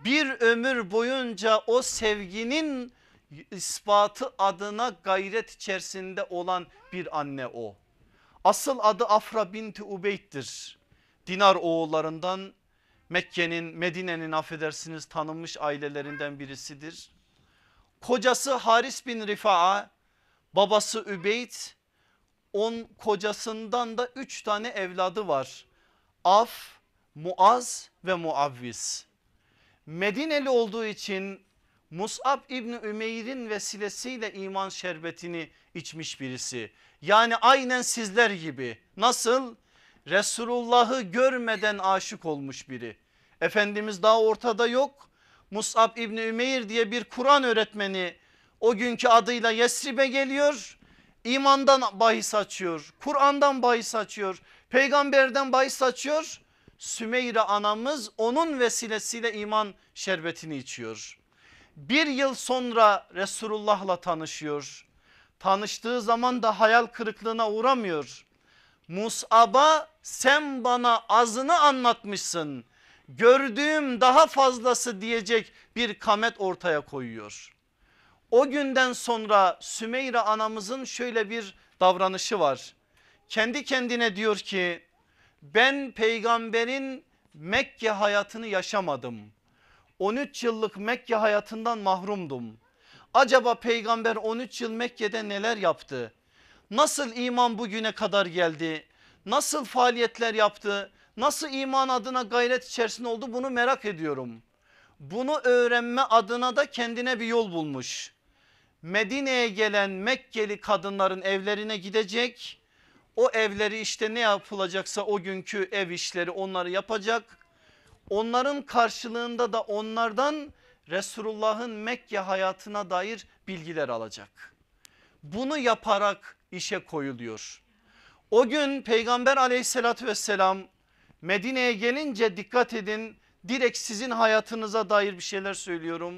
bir ömür boyunca o sevginin ispatı adına gayret içerisinde olan bir anne o. Asıl adı Afra binti Ubeyd'dir. Dinar oğullarından Mekke'nin Medine'nin affedersiniz tanınmış ailelerinden birisidir. Kocası Haris bin Rifa'a babası Übeyd on kocasından da üç tane evladı var. Af, Muaz ve Muavviz. Medineli olduğu için Mus'ab İbni Ümeyr'in vesilesiyle iman şerbetini içmiş birisi. Yani aynen sizler gibi nasıl Resulullah'ı görmeden aşık olmuş biri. Efendimiz daha ortada yok. Mus'ab İbni Ümeyr diye bir Kur'an öğretmeni o günkü adıyla Yesrib'e geliyor. İmandan bahis açıyor. Kur'an'dan bahis açıyor. Peygamberden bahis açıyor. Sümeyre anamız onun vesilesiyle iman şerbetini içiyor. Bir yıl sonra Resulullah'la tanışıyor. Tanıştığı zaman da hayal kırıklığına uğramıyor. Mus'ab'a sen bana azını anlatmışsın. Gördüğüm daha fazlası diyecek bir kamet ortaya koyuyor. O günden sonra Sümeyre anamızın şöyle bir davranışı var. Kendi kendine diyor ki ben peygamberin Mekke hayatını yaşamadım. 13 yıllık Mekke hayatından mahrumdum. Acaba peygamber 13 yıl Mekke'de neler yaptı? Nasıl iman bugüne kadar geldi? Nasıl faaliyetler yaptı? Nasıl iman adına gayret içerisinde oldu bunu merak ediyorum. Bunu öğrenme adına da kendine bir yol bulmuş. Medine'ye gelen Mekkeli kadınların evlerine gidecek o evleri işte ne yapılacaksa o günkü ev işleri onları yapacak. Onların karşılığında da onlardan Resulullah'ın Mekke hayatına dair bilgiler alacak. Bunu yaparak işe koyuluyor. O gün peygamber aleyhissalatü vesselam Medine'ye gelince dikkat edin direkt sizin hayatınıza dair bir şeyler söylüyorum.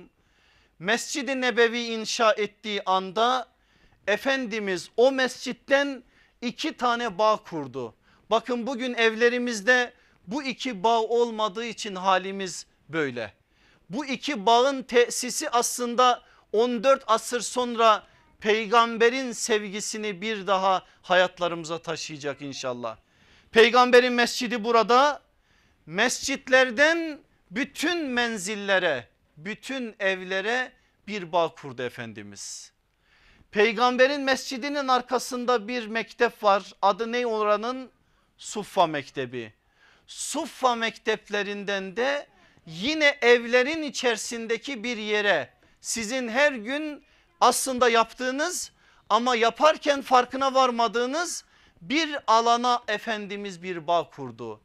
Mescid-i Nebevi inşa ettiği anda Efendimiz o mescitten iki tane bağ kurdu. Bakın bugün evlerimizde bu iki bağ olmadığı için halimiz böyle. Bu iki bağın tesisi aslında 14 asır sonra peygamberin sevgisini bir daha hayatlarımıza taşıyacak inşallah. Peygamberin mescidi burada mescitlerden bütün menzillere bütün evlere bir bağ kurdu Efendimiz. Peygamberin mescidinin arkasında bir mektep var. Adı ne oranın? Suffa Mektebi. Suffa mekteplerinden de yine evlerin içerisindeki bir yere sizin her gün aslında yaptığınız ama yaparken farkına varmadığınız bir alana Efendimiz bir bağ kurdu.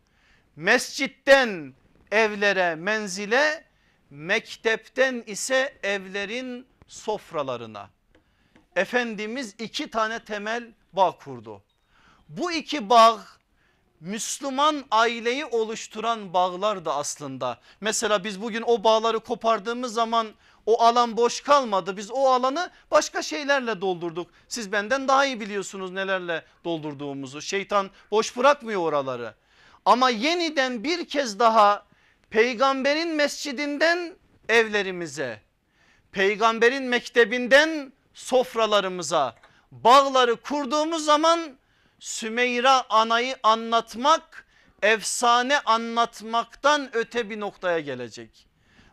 Mescitten evlere menzile mektepten ise evlerin sofralarına. Efendimiz iki tane temel bağ kurdu. Bu iki bağ Müslüman aileyi oluşturan bağlar da aslında. Mesela biz bugün o bağları kopardığımız zaman o alan boş kalmadı. Biz o alanı başka şeylerle doldurduk. Siz benden daha iyi biliyorsunuz nelerle doldurduğumuzu. Şeytan boş bırakmıyor oraları. Ama yeniden bir kez daha peygamberin mescidinden evlerimize, peygamberin mektebinden sofralarımıza bağları kurduğumuz zaman Sümeyra anayı anlatmak efsane anlatmaktan öte bir noktaya gelecek.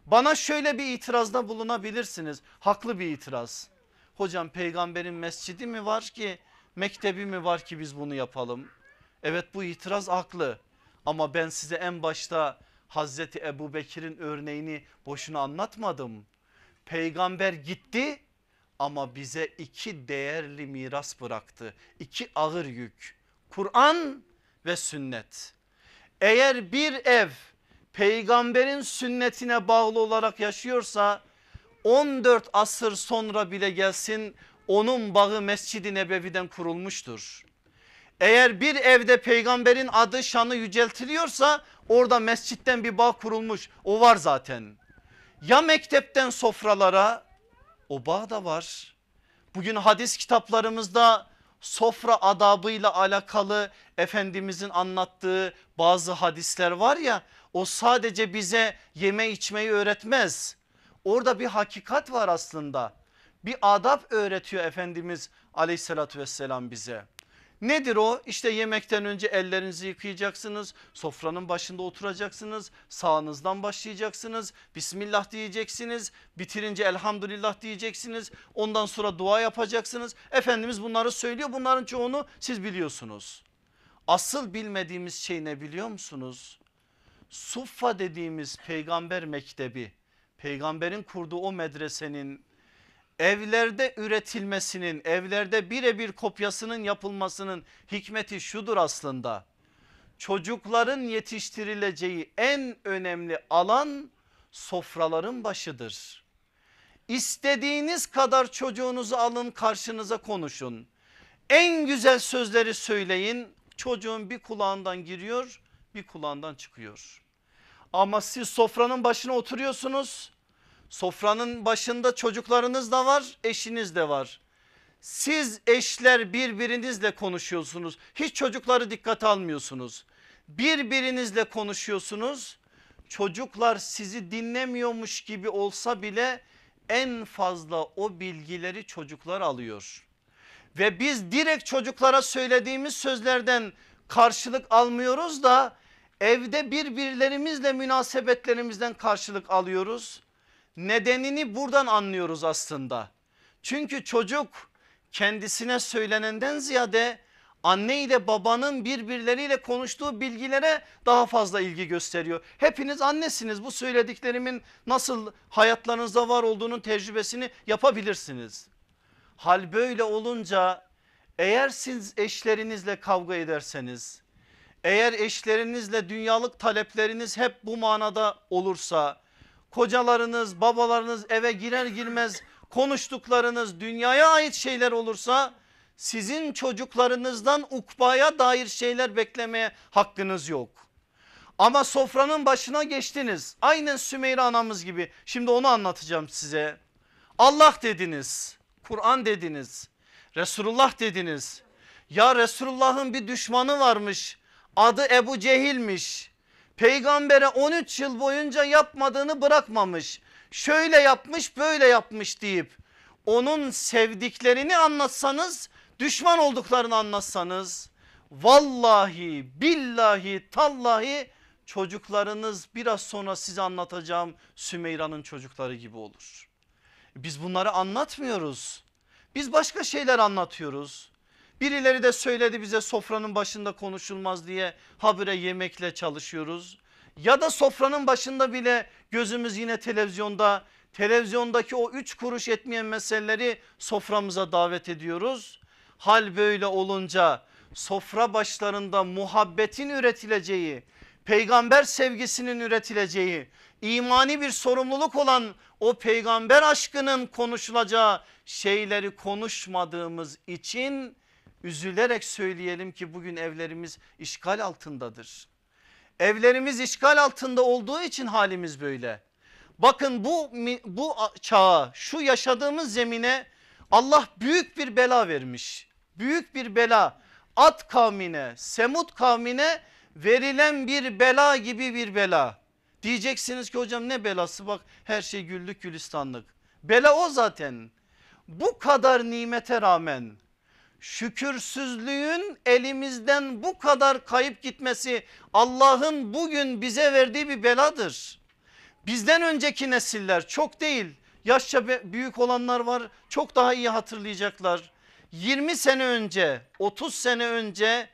Bana şöyle bir itirazda bulunabilirsiniz. Haklı bir itiraz. Hocam peygamberin mescidi mi var ki mektebi mi var ki biz bunu yapalım? Evet bu itiraz haklı ama ben size en başta Hazreti Ebu Bekir'in örneğini boşuna anlatmadım. Peygamber gitti ama bize iki değerli miras bıraktı. İki ağır yük Kur'an ve sünnet. Eğer bir ev peygamberin sünnetine bağlı olarak yaşıyorsa 14 asır sonra bile gelsin onun bağı Mescid-i Nebevi'den kurulmuştur. Eğer bir evde peygamberin adı şanı yüceltiliyorsa orada mescitten bir bağ kurulmuş o var zaten. Ya mektepten sofralara o bağ da var. Bugün hadis kitaplarımızda sofra adabıyla alakalı Efendimizin anlattığı bazı hadisler var ya o sadece bize yeme içmeyi öğretmez. Orada bir hakikat var aslında. Bir adab öğretiyor Efendimiz aleyhissalatü vesselam bize. Nedir o? İşte yemekten önce ellerinizi yıkayacaksınız. Sofranın başında oturacaksınız. Sağınızdan başlayacaksınız. Bismillah diyeceksiniz. Bitirince elhamdülillah diyeceksiniz. Ondan sonra dua yapacaksınız. Efendimiz bunları söylüyor. Bunların çoğunu siz biliyorsunuz. Asıl bilmediğimiz şey ne biliyor musunuz? Suffa dediğimiz peygamber mektebi, peygamberin kurduğu o medresenin evlerde üretilmesinin evlerde birebir kopyasının yapılmasının hikmeti şudur aslında. Çocukların yetiştirileceği en önemli alan sofraların başıdır. İstediğiniz kadar çocuğunuzu alın karşınıza konuşun. En güzel sözleri söyleyin çocuğun bir kulağından giriyor bir kulağından çıkıyor. Ama siz sofranın başına oturuyorsunuz Sofranın başında çocuklarınız da var eşiniz de var. Siz eşler birbirinizle konuşuyorsunuz. Hiç çocukları dikkate almıyorsunuz. Birbirinizle konuşuyorsunuz. Çocuklar sizi dinlemiyormuş gibi olsa bile en fazla o bilgileri çocuklar alıyor. Ve biz direkt çocuklara söylediğimiz sözlerden karşılık almıyoruz da evde birbirlerimizle münasebetlerimizden karşılık alıyoruz. Nedenini buradan anlıyoruz aslında. Çünkü çocuk kendisine söylenenden ziyade anne ile babanın birbirleriyle konuştuğu bilgilere daha fazla ilgi gösteriyor. Hepiniz annesiniz bu söylediklerimin nasıl hayatlarınızda var olduğunun tecrübesini yapabilirsiniz. Hal böyle olunca eğer siz eşlerinizle kavga ederseniz eğer eşlerinizle dünyalık talepleriniz hep bu manada olursa kocalarınız babalarınız eve girer girmez konuştuklarınız dünyaya ait şeyler olursa sizin çocuklarınızdan ukbaya dair şeyler beklemeye hakkınız yok. Ama sofranın başına geçtiniz aynen Sümeyra anamız gibi şimdi onu anlatacağım size. Allah dediniz Kur'an dediniz Resulullah dediniz ya Resulullah'ın bir düşmanı varmış adı Ebu Cehil'miş peygambere 13 yıl boyunca yapmadığını bırakmamış. Şöyle yapmış böyle yapmış deyip onun sevdiklerini anlatsanız düşman olduklarını anlatsanız vallahi billahi tallahi çocuklarınız biraz sonra size anlatacağım Sümeyra'nın çocukları gibi olur. Biz bunları anlatmıyoruz. Biz başka şeyler anlatıyoruz. Birileri de söyledi bize sofranın başında konuşulmaz diye habire yemekle çalışıyoruz. Ya da sofranın başında bile gözümüz yine televizyonda televizyondaki o üç kuruş etmeyen meseleleri soframıza davet ediyoruz. Hal böyle olunca sofra başlarında muhabbetin üretileceği, peygamber sevgisinin üretileceği, imani bir sorumluluk olan o peygamber aşkının konuşulacağı şeyleri konuşmadığımız için üzülerek söyleyelim ki bugün evlerimiz işgal altındadır. Evlerimiz işgal altında olduğu için halimiz böyle. Bakın bu bu çağa şu yaşadığımız zemine Allah büyük bir bela vermiş. Büyük bir bela At kavmine Semut kavmine verilen bir bela gibi bir bela. Diyeceksiniz ki hocam ne belası bak her şey güllük gülistanlık. Bela o zaten bu kadar nimete rağmen şükürsüzlüğün elimizden bu kadar kayıp gitmesi Allah'ın bugün bize verdiği bir beladır. Bizden önceki nesiller çok değil yaşça büyük olanlar var çok daha iyi hatırlayacaklar. 20 sene önce 30 sene önce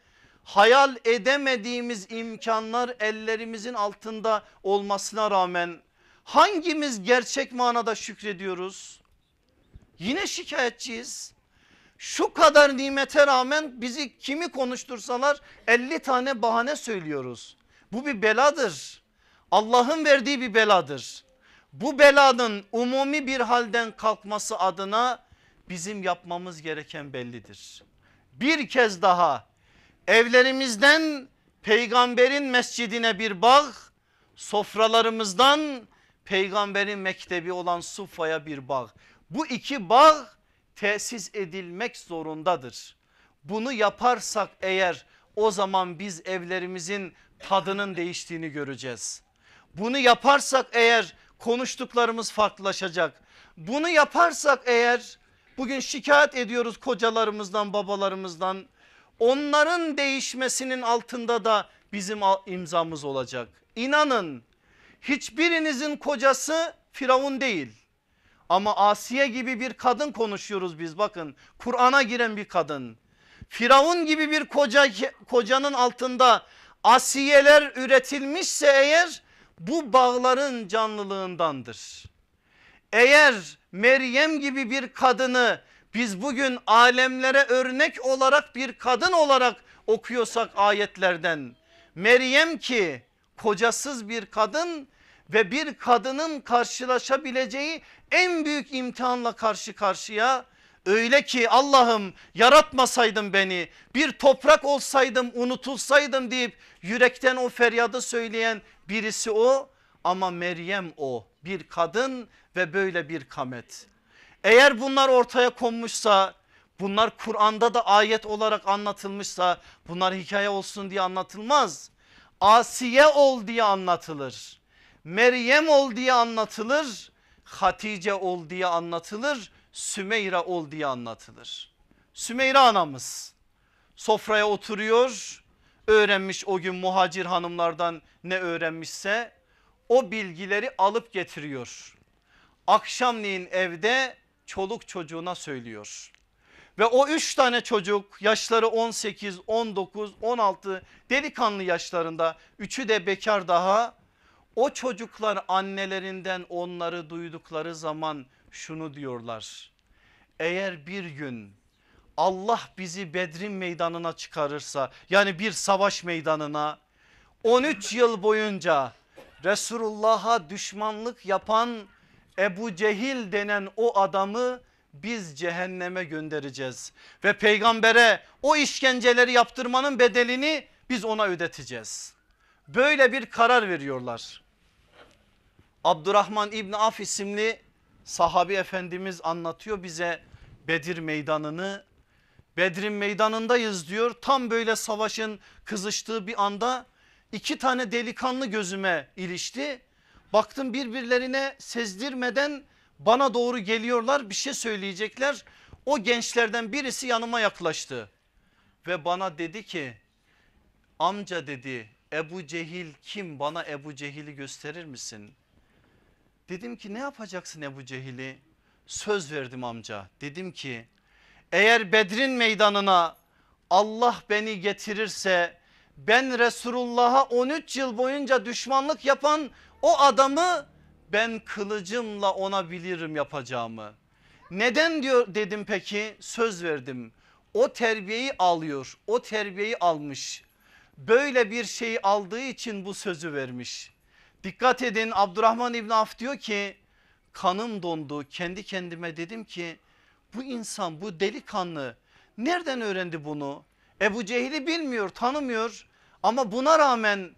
hayal edemediğimiz imkanlar ellerimizin altında olmasına rağmen hangimiz gerçek manada şükrediyoruz? Yine şikayetçiyiz şu kadar nimete rağmen bizi kimi konuştursalar 50 tane bahane söylüyoruz. Bu bir beladır. Allah'ın verdiği bir beladır. Bu beladın umumi bir halden kalkması adına bizim yapmamız gereken bellidir. Bir kez daha evlerimizden peygamberin mescidine bir bağ, sofralarımızdan peygamberin mektebi olan Suffa'ya bir bağ. Bu iki bağ tesis edilmek zorundadır. Bunu yaparsak eğer o zaman biz evlerimizin tadının değiştiğini göreceğiz. Bunu yaparsak eğer konuştuklarımız farklılaşacak. Bunu yaparsak eğer bugün şikayet ediyoruz kocalarımızdan babalarımızdan. Onların değişmesinin altında da bizim imzamız olacak. İnanın hiçbirinizin kocası Firavun değil ama Asiye gibi bir kadın konuşuyoruz biz bakın. Kur'an'a giren bir kadın. Firavun gibi bir koca kocanın altında asiyeler üretilmişse eğer bu bağların canlılığındandır. Eğer Meryem gibi bir kadını biz bugün alemlere örnek olarak bir kadın olarak okuyorsak ayetlerden Meryem ki kocasız bir kadın ve bir kadının karşılaşabileceği en büyük imtihanla karşı karşıya öyle ki Allah'ım yaratmasaydın beni bir toprak olsaydım unutulsaydım deyip yürekten o feryadı söyleyen birisi o ama Meryem o bir kadın ve böyle bir kamet. Eğer bunlar ortaya konmuşsa bunlar Kur'an'da da ayet olarak anlatılmışsa bunlar hikaye olsun diye anlatılmaz. Asiye ol diye anlatılır. Meryem ol diye anlatılır. Hatice ol diye anlatılır. Sümeyra ol diye anlatılır. Sümeyra anamız sofraya oturuyor. Öğrenmiş o gün muhacir hanımlardan ne öğrenmişse o bilgileri alıp getiriyor. Akşamleyin evde çoluk çocuğuna söylüyor. Ve o üç tane çocuk yaşları 18, 19, 16 delikanlı yaşlarında üçü de bekar daha o çocuklar annelerinden onları duydukları zaman şunu diyorlar. Eğer bir gün Allah bizi Bedrin meydanına çıkarırsa yani bir savaş meydanına 13 yıl boyunca Resulullah'a düşmanlık yapan Ebu Cehil denen o adamı biz cehenneme göndereceğiz ve peygambere o işkenceleri yaptırmanın bedelini biz ona ödeteceğiz. Böyle bir karar veriyorlar. Abdurrahman İbni Af isimli sahabi efendimiz anlatıyor bize Bedir meydanını. Bedir'in meydanındayız diyor tam böyle savaşın kızıştığı bir anda iki tane delikanlı gözüme ilişti. Baktım birbirlerine sezdirmeden bana doğru geliyorlar bir şey söyleyecekler. O gençlerden birisi yanıma yaklaştı ve bana dedi ki amca dedi Ebu Cehil kim bana Ebu Cehil'i gösterir misin? Dedim ki ne yapacaksın Ebu Cehil'i? Söz verdim amca dedim ki eğer Bedrin meydanına Allah beni getirirse ben Resulullah'a 13 yıl boyunca düşmanlık yapan o adamı ben kılıcımla ona bilirim yapacağımı. Neden diyor dedim peki söz verdim. O terbiyeyi alıyor o terbiyeyi almış. Böyle bir şey aldığı için bu sözü vermiş. Dikkat edin Abdurrahman İbn Af diyor ki kanım dondu kendi kendime dedim ki bu insan bu delikanlı nereden öğrendi bunu? Ebu Cehil'i bilmiyor tanımıyor ama buna rağmen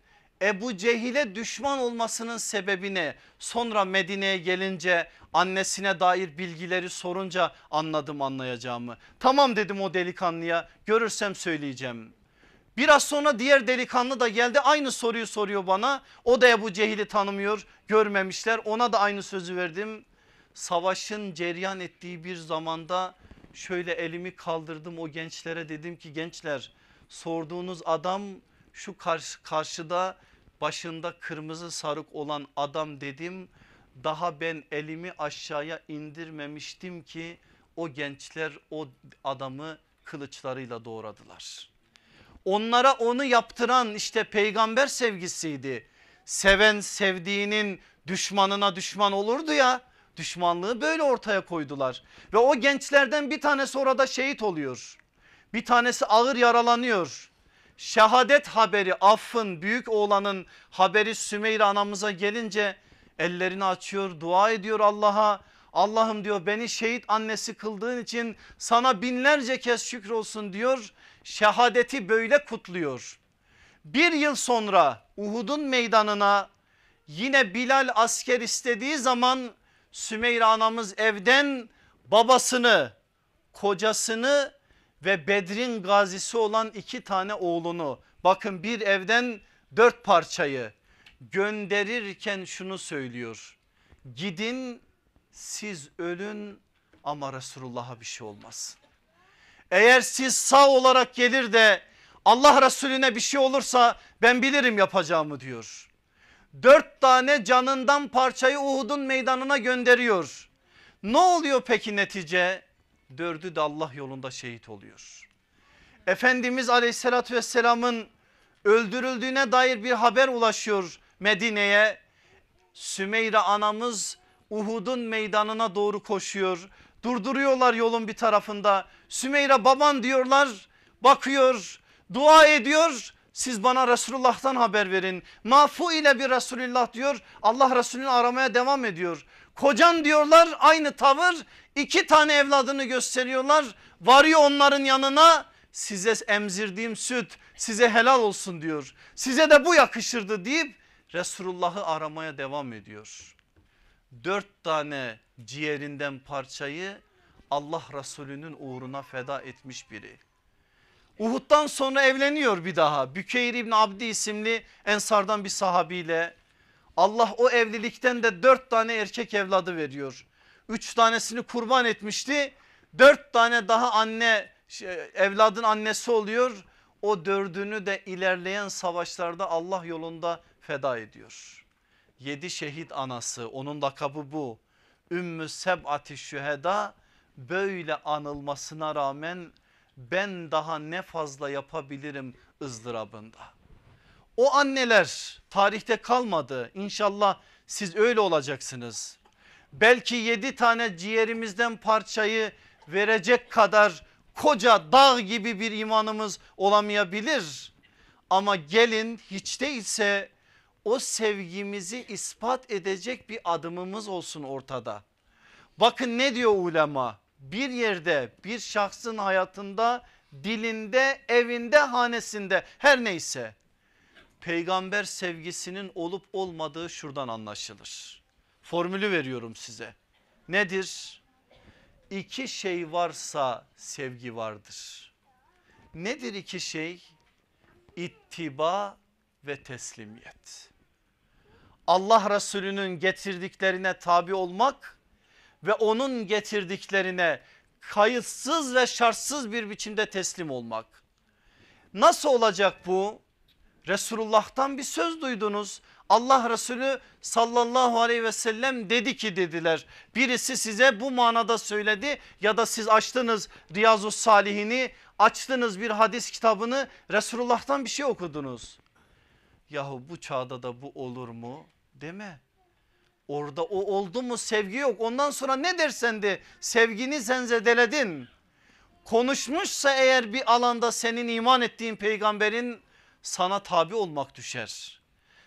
Ebu Cehil'e düşman olmasının sebebine sonra Medine'ye gelince annesine dair bilgileri sorunca anladım anlayacağımı. Tamam dedim o delikanlıya görürsem söyleyeceğim. Biraz sonra diğer delikanlı da geldi aynı soruyu soruyor bana. O da Ebu Cehil'i tanımıyor görmemişler ona da aynı sözü verdim. Savaşın ceryan ettiği bir zamanda şöyle elimi kaldırdım o gençlere dedim ki gençler sorduğunuz adam şu karşı, karşıda başında kırmızı sarık olan adam dedim. Daha ben elimi aşağıya indirmemiştim ki o gençler o adamı kılıçlarıyla doğradılar.'' onlara onu yaptıran işte peygamber sevgisiydi. Seven sevdiğinin düşmanına düşman olurdu ya düşmanlığı böyle ortaya koydular. Ve o gençlerden bir tanesi orada şehit oluyor. Bir tanesi ağır yaralanıyor. Şehadet haberi affın büyük oğlanın haberi Sümeyre anamıza gelince ellerini açıyor dua ediyor Allah'a. Allah'ım diyor beni şehit annesi kıldığın için sana binlerce kez şükür olsun diyor şehadeti böyle kutluyor. Bir yıl sonra Uhud'un meydanına yine Bilal asker istediği zaman Sümeyre anamız evden babasını, kocasını ve Bedrin gazisi olan iki tane oğlunu bakın bir evden dört parçayı gönderirken şunu söylüyor. Gidin siz ölün ama Resulullah'a bir şey olmasın. Eğer siz sağ olarak gelir de Allah Resulüne bir şey olursa ben bilirim yapacağımı diyor. Dört tane canından parçayı Uhud'un meydanına gönderiyor. Ne oluyor peki netice? Dördü de Allah yolunda şehit oluyor. Efendimiz aleyhissalatü vesselamın öldürüldüğüne dair bir haber ulaşıyor Medine'ye. Sümeyre anamız Uhud'un meydanına doğru koşuyor. Durduruyorlar yolun bir tarafında. Sümeyra baban diyorlar bakıyor dua ediyor siz bana Resulullah'tan haber verin. Mafu ile bir Resulullah diyor Allah Resulü'nü aramaya devam ediyor. Kocan diyorlar aynı tavır iki tane evladını gösteriyorlar varıyor onların yanına size emzirdiğim süt size helal olsun diyor. Size de bu yakışırdı deyip Resulullah'ı aramaya devam ediyor. Dört tane ciğerinden parçayı Allah Resulü'nün uğruna feda etmiş biri. Uhud'dan sonra evleniyor bir daha Bükeyr İbn Abdi isimli ensardan bir sahabiyle. Allah o evlilikten de dört tane erkek evladı veriyor. Üç tanesini kurban etmişti. Dört tane daha anne şey, evladın annesi oluyor. O dördünü de ilerleyen savaşlarda Allah yolunda feda ediyor. Yedi şehit anası onun lakabı bu. Ümmü Seb'ati Şüheda böyle anılmasına rağmen ben daha ne fazla yapabilirim ızdırabında. O anneler tarihte kalmadı İnşallah siz öyle olacaksınız. Belki yedi tane ciğerimizden parçayı verecek kadar koca dağ gibi bir imanımız olamayabilir. Ama gelin hiç değilse o sevgimizi ispat edecek bir adımımız olsun ortada. Bakın ne diyor ulema bir yerde bir şahsın hayatında dilinde evinde hanesinde her neyse peygamber sevgisinin olup olmadığı şuradan anlaşılır. Formülü veriyorum size nedir? İki şey varsa sevgi vardır. Nedir iki şey? İttiba ve teslimiyet. Allah Resulü'nün getirdiklerine tabi olmak ve onun getirdiklerine kayıtsız ve şartsız bir biçimde teslim olmak. Nasıl olacak bu? Resulullah'tan bir söz duydunuz. Allah Resulü sallallahu aleyhi ve sellem dedi ki dediler. Birisi size bu manada söyledi ya da siz açtınız Riyazu Salihini açtınız bir hadis kitabını Resulullah'tan bir şey okudunuz. Yahu bu çağda da bu olur mu? Deme. Orada o oldu mu sevgi yok. Ondan sonra ne dersen de sevgini sen zedeledin. Konuşmuşsa eğer bir alanda senin iman ettiğin peygamberin sana tabi olmak düşer.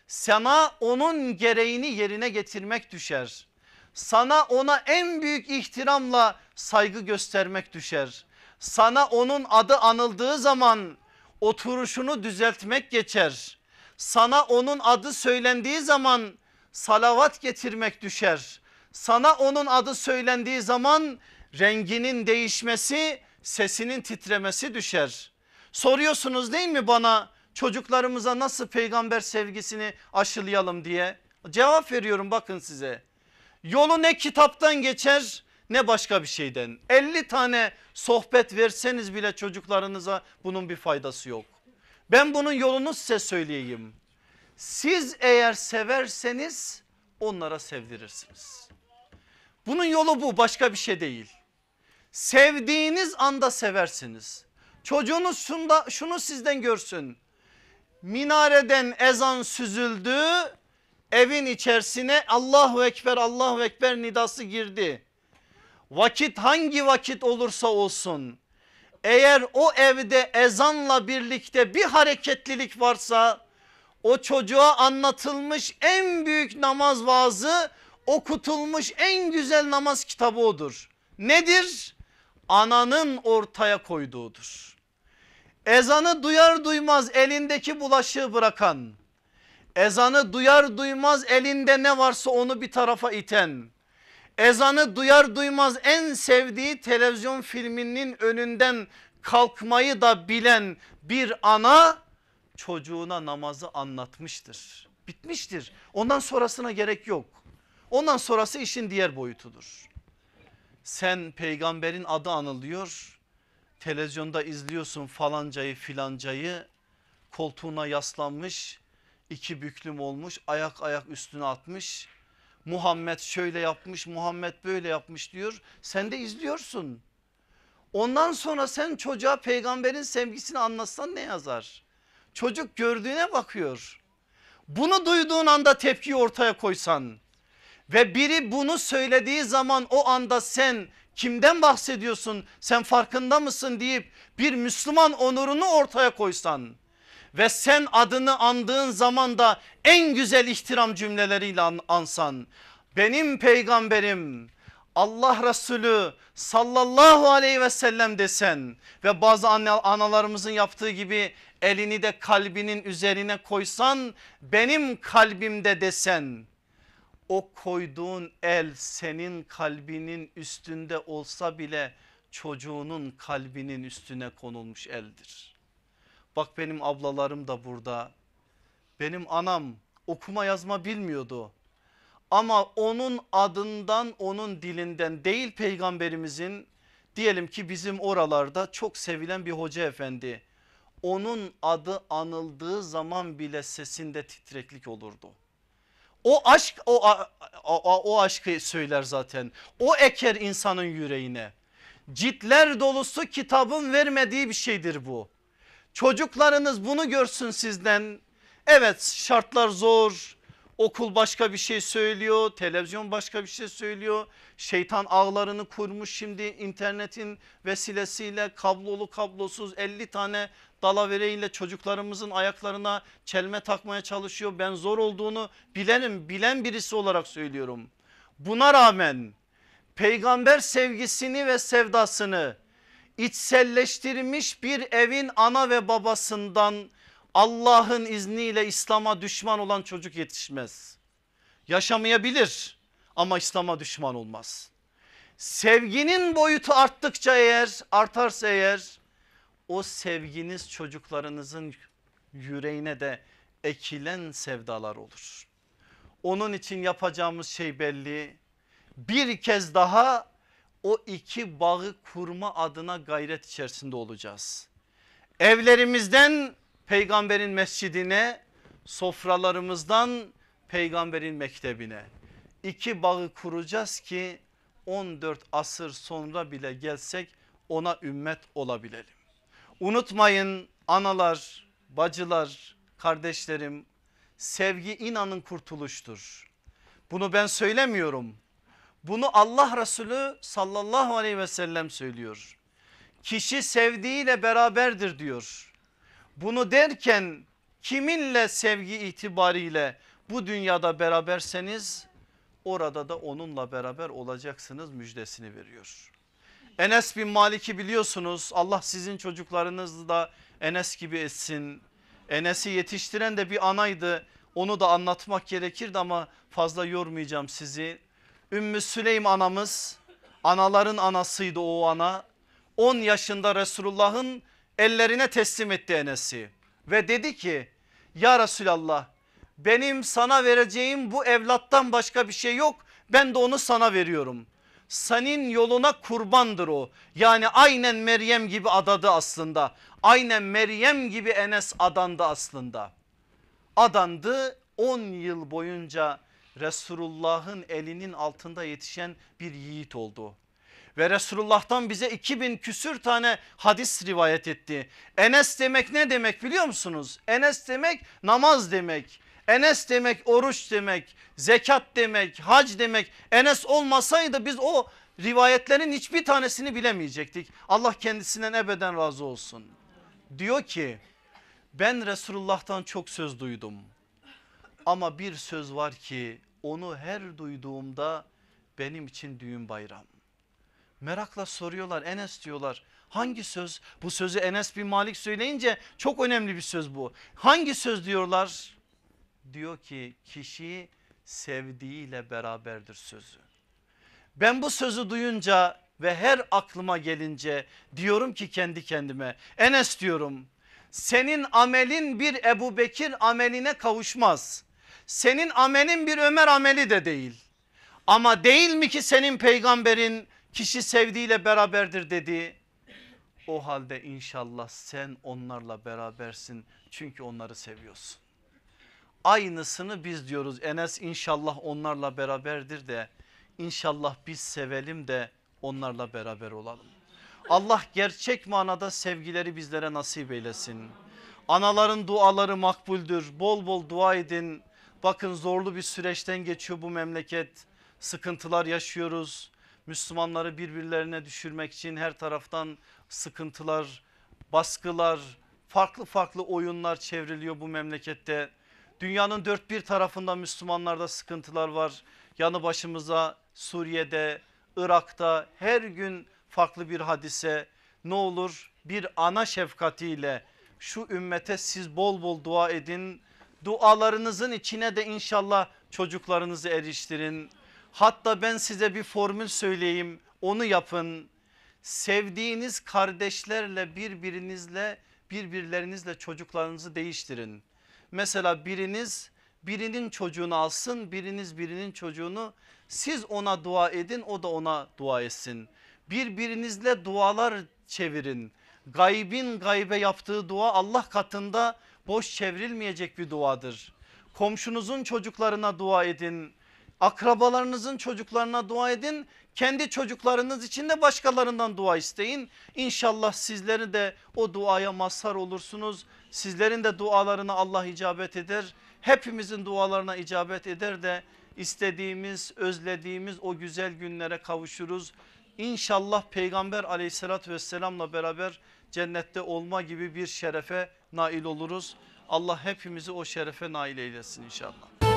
Sana onun gereğini yerine getirmek düşer. Sana ona en büyük ihtiramla saygı göstermek düşer. Sana onun adı anıldığı zaman oturuşunu düzeltmek geçer. Sana onun adı söylendiği zaman salavat getirmek düşer. Sana onun adı söylendiği zaman renginin değişmesi, sesinin titremesi düşer. Soruyorsunuz değil mi bana çocuklarımıza nasıl peygamber sevgisini aşılayalım diye? Cevap veriyorum bakın size. Yolu ne kitaptan geçer ne başka bir şeyden. 50 tane sohbet verseniz bile çocuklarınıza bunun bir faydası yok. Ben bunun yolunu size söyleyeyim. Siz eğer severseniz onlara sevdirirsiniz. Bunun yolu bu başka bir şey değil. Sevdiğiniz anda seversiniz. Çocuğunuz şunda, şunu sizden görsün. Minareden ezan süzüldü. Evin içerisine Allahu Ekber Allahu Ekber nidası girdi. Vakit hangi vakit olursa olsun eğer o evde ezanla birlikte bir hareketlilik varsa o çocuğa anlatılmış en büyük namaz vaazı okutulmuş en güzel namaz kitabı odur. Nedir? Ananın ortaya koyduğudur. Ezanı duyar duymaz elindeki bulaşığı bırakan, ezanı duyar duymaz elinde ne varsa onu bir tarafa iten, ezanı duyar duymaz en sevdiği televizyon filminin önünden kalkmayı da bilen bir ana çocuğuna namazı anlatmıştır. Bitmiştir. Ondan sonrasına gerek yok. Ondan sonrası işin diğer boyutudur. Sen peygamberin adı anılıyor. Televizyonda izliyorsun falancayı filancayı. Koltuğuna yaslanmış. iki büklüm olmuş. Ayak ayak üstüne atmış. Muhammed şöyle yapmış Muhammed böyle yapmış diyor. Sen de izliyorsun. Ondan sonra sen çocuğa peygamberin sevgisini anlatsan ne yazar? Çocuk gördüğüne bakıyor. Bunu duyduğun anda tepkiyi ortaya koysan ve biri bunu söylediği zaman o anda sen kimden bahsediyorsun sen farkında mısın deyip bir Müslüman onurunu ortaya koysan ve sen adını andığın zaman da en güzel ihtiram cümleleriyle ansan benim peygamberim Allah Resulü sallallahu aleyhi ve sellem desen ve bazı analarımızın yaptığı gibi elini de kalbinin üzerine koysan benim kalbimde desen o koyduğun el senin kalbinin üstünde olsa bile çocuğunun kalbinin üstüne konulmuş eldir. Bak benim ablalarım da burada. Benim anam okuma yazma bilmiyordu ama onun adından onun dilinden değil peygamberimizin diyelim ki bizim oralarda çok sevilen bir hoca efendi onun adı anıldığı zaman bile sesinde titreklik olurdu. O aşk o, o, o aşkı söyler zaten o eker insanın yüreğine ciltler dolusu kitabın vermediği bir şeydir bu. Çocuklarınız bunu görsün sizden evet şartlar zor Okul başka bir şey söylüyor, televizyon başka bir şey söylüyor. Şeytan ağlarını kurmuş şimdi internetin vesilesiyle kablolu kablosuz 50 tane dalavereyle çocuklarımızın ayaklarına çelme takmaya çalışıyor. Ben zor olduğunu bilenim, bilen birisi olarak söylüyorum. Buna rağmen peygamber sevgisini ve sevdasını içselleştirmiş bir evin ana ve babasından Allah'ın izniyle İslam'a düşman olan çocuk yetişmez. Yaşamayabilir ama İslam'a düşman olmaz. Sevginin boyutu arttıkça eğer artarsa eğer o sevginiz çocuklarınızın yüreğine de ekilen sevdalar olur. Onun için yapacağımız şey belli. Bir kez daha o iki bağı kurma adına gayret içerisinde olacağız. Evlerimizden peygamberin mescidine sofralarımızdan peygamberin mektebine iki bağı kuracağız ki 14 asır sonra bile gelsek ona ümmet olabilelim. Unutmayın analar, bacılar, kardeşlerim sevgi inanın kurtuluştur. Bunu ben söylemiyorum. Bunu Allah Resulü sallallahu aleyhi ve sellem söylüyor. Kişi sevdiğiyle beraberdir diyor. Bunu derken kiminle sevgi itibariyle bu dünyada beraberseniz orada da onunla beraber olacaksınız müjdesini veriyor. Enes bin Malik'i biliyorsunuz Allah sizin çocuklarınızı da Enes gibi etsin. Enes'i yetiştiren de bir anaydı onu da anlatmak gerekirdi ama fazla yormayacağım sizi. Ümmü Süleym anamız anaların anasıydı o ana 10 yaşında Resulullah'ın ellerine teslim etti Enes'i ve dedi ki ya Resulallah benim sana vereceğim bu evlattan başka bir şey yok ben de onu sana veriyorum. Senin yoluna kurbandır o yani aynen Meryem gibi adadı aslında aynen Meryem gibi Enes adandı aslında adandı 10 yıl boyunca Resulullah'ın elinin altında yetişen bir yiğit oldu ve Resulullah'tan bize 2000 küsür tane hadis rivayet etti. Enes demek ne demek biliyor musunuz? Enes demek namaz demek. Enes demek oruç demek, zekat demek, hac demek. Enes olmasaydı biz o rivayetlerin hiçbir tanesini bilemeyecektik. Allah kendisinden ebeden razı olsun. Diyor ki ben Resulullah'tan çok söz duydum. Ama bir söz var ki onu her duyduğumda benim için düğün bayram. Merakla soruyorlar Enes diyorlar. Hangi söz? Bu sözü Enes bin Malik söyleyince çok önemli bir söz bu. Hangi söz diyorlar? Diyor ki kişi sevdiğiyle beraberdir sözü. Ben bu sözü duyunca ve her aklıma gelince diyorum ki kendi kendime Enes diyorum senin amelin bir Ebu Bekir ameline kavuşmaz. Senin amelin bir Ömer ameli de değil. Ama değil mi ki senin peygamberin Kişi sevdiğiyle beraberdir dedi. O halde inşallah sen onlarla berabersin çünkü onları seviyorsun. Aynısını biz diyoruz Enes inşallah onlarla beraberdir de inşallah biz sevelim de onlarla beraber olalım. Allah gerçek manada sevgileri bizlere nasip eylesin. Anaların duaları makbuldür. Bol bol dua edin. Bakın zorlu bir süreçten geçiyor bu memleket. Sıkıntılar yaşıyoruz. Müslümanları birbirlerine düşürmek için her taraftan sıkıntılar, baskılar, farklı farklı oyunlar çevriliyor bu memlekette. Dünyanın dört bir tarafında Müslümanlarda sıkıntılar var. Yanı başımıza Suriye'de, Irak'ta her gün farklı bir hadise ne olur bir ana şefkatiyle şu ümmete siz bol bol dua edin. Dualarınızın içine de inşallah çocuklarınızı eriştirin. Hatta ben size bir formül söyleyeyim onu yapın. Sevdiğiniz kardeşlerle birbirinizle birbirlerinizle çocuklarınızı değiştirin. Mesela biriniz birinin çocuğunu alsın biriniz birinin çocuğunu siz ona dua edin o da ona dua etsin. Birbirinizle dualar çevirin. Gaybin gaybe yaptığı dua Allah katında boş çevrilmeyecek bir duadır. Komşunuzun çocuklarına dua edin akrabalarınızın çocuklarına dua edin. Kendi çocuklarınız için de başkalarından dua isteyin. İnşallah sizleri de o duaya mazhar olursunuz. Sizlerin de dualarına Allah icabet eder. Hepimizin dualarına icabet eder de istediğimiz, özlediğimiz o güzel günlere kavuşuruz. İnşallah peygamber aleyhissalatü vesselamla beraber cennette olma gibi bir şerefe nail oluruz. Allah hepimizi o şerefe nail eylesin inşallah.